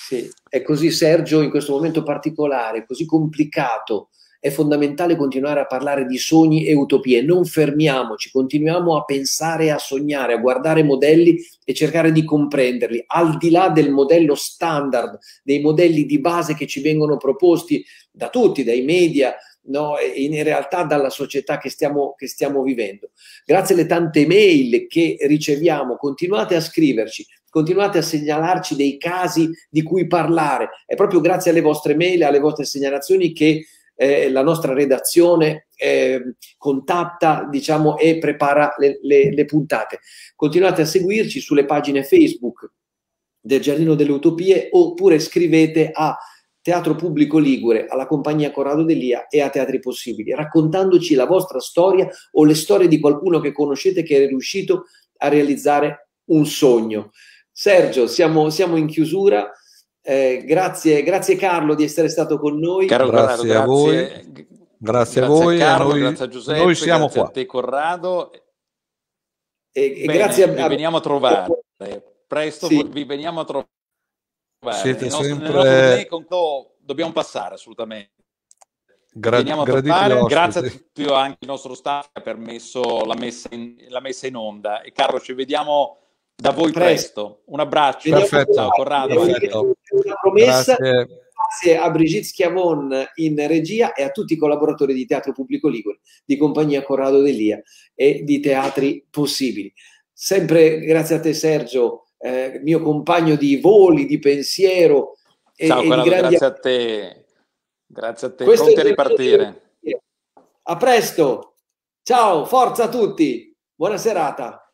Sì, è così Sergio in questo momento particolare, così complicato. È fondamentale continuare a parlare di sogni e utopie, non fermiamoci, continuiamo a pensare, a sognare, a guardare modelli e cercare di comprenderli, al di là del modello standard, dei modelli di base che ci vengono proposti da tutti, dai media, no? in realtà dalla società che stiamo, che stiamo vivendo. Grazie alle tante mail che riceviamo, continuate a scriverci continuate a segnalarci dei casi di cui parlare. È proprio grazie alle vostre mail, alle vostre segnalazioni che eh, la nostra redazione eh, contatta diciamo, e prepara le, le, le puntate. Continuate a seguirci sulle pagine Facebook del Giardino delle Utopie oppure scrivete a Teatro Pubblico Ligure, alla compagnia Corrado Delia e a Teatri Possibili, raccontandoci la vostra storia o le storie di qualcuno che conoscete che è riuscito a realizzare un sogno. Sergio, siamo, siamo in chiusura. Eh, grazie, grazie Carlo di essere stato con noi. Caro grazie, Corrado, a voi. Grazie, grazie a voi, Carlo, noi, grazie a Giuseppe, noi siamo grazie qua. a te Corrado. E, Bene, e grazie a, vi veniamo a trovare. Presto sì. vi veniamo a trovare. Siete nostro, sempre... Nostro... dobbiamo passare assolutamente. Gra- Grazie a tutti, anche il nostro staff che ha permesso la messa in, la messa in onda. E Carlo, ci vediamo da voi presto. Un abbraccio. Perfetto. Ciao, Corrado. Perfetto. Eh. Una promessa. Grazie. Grazie a Brigitte Schiavon in regia e a tutti i collaboratori di Teatro Pubblico Ligure, di Compagnia Corrado Delia e di teatri possibili. Sempre grazie a te Sergio, eh, mio compagno di voli, di pensiero. E, Ciao, e Corrado, grandi... grazie a te. Grazie a te. Questo Pronti a ripartire. A presto. Ciao, forza a tutti. Buona serata.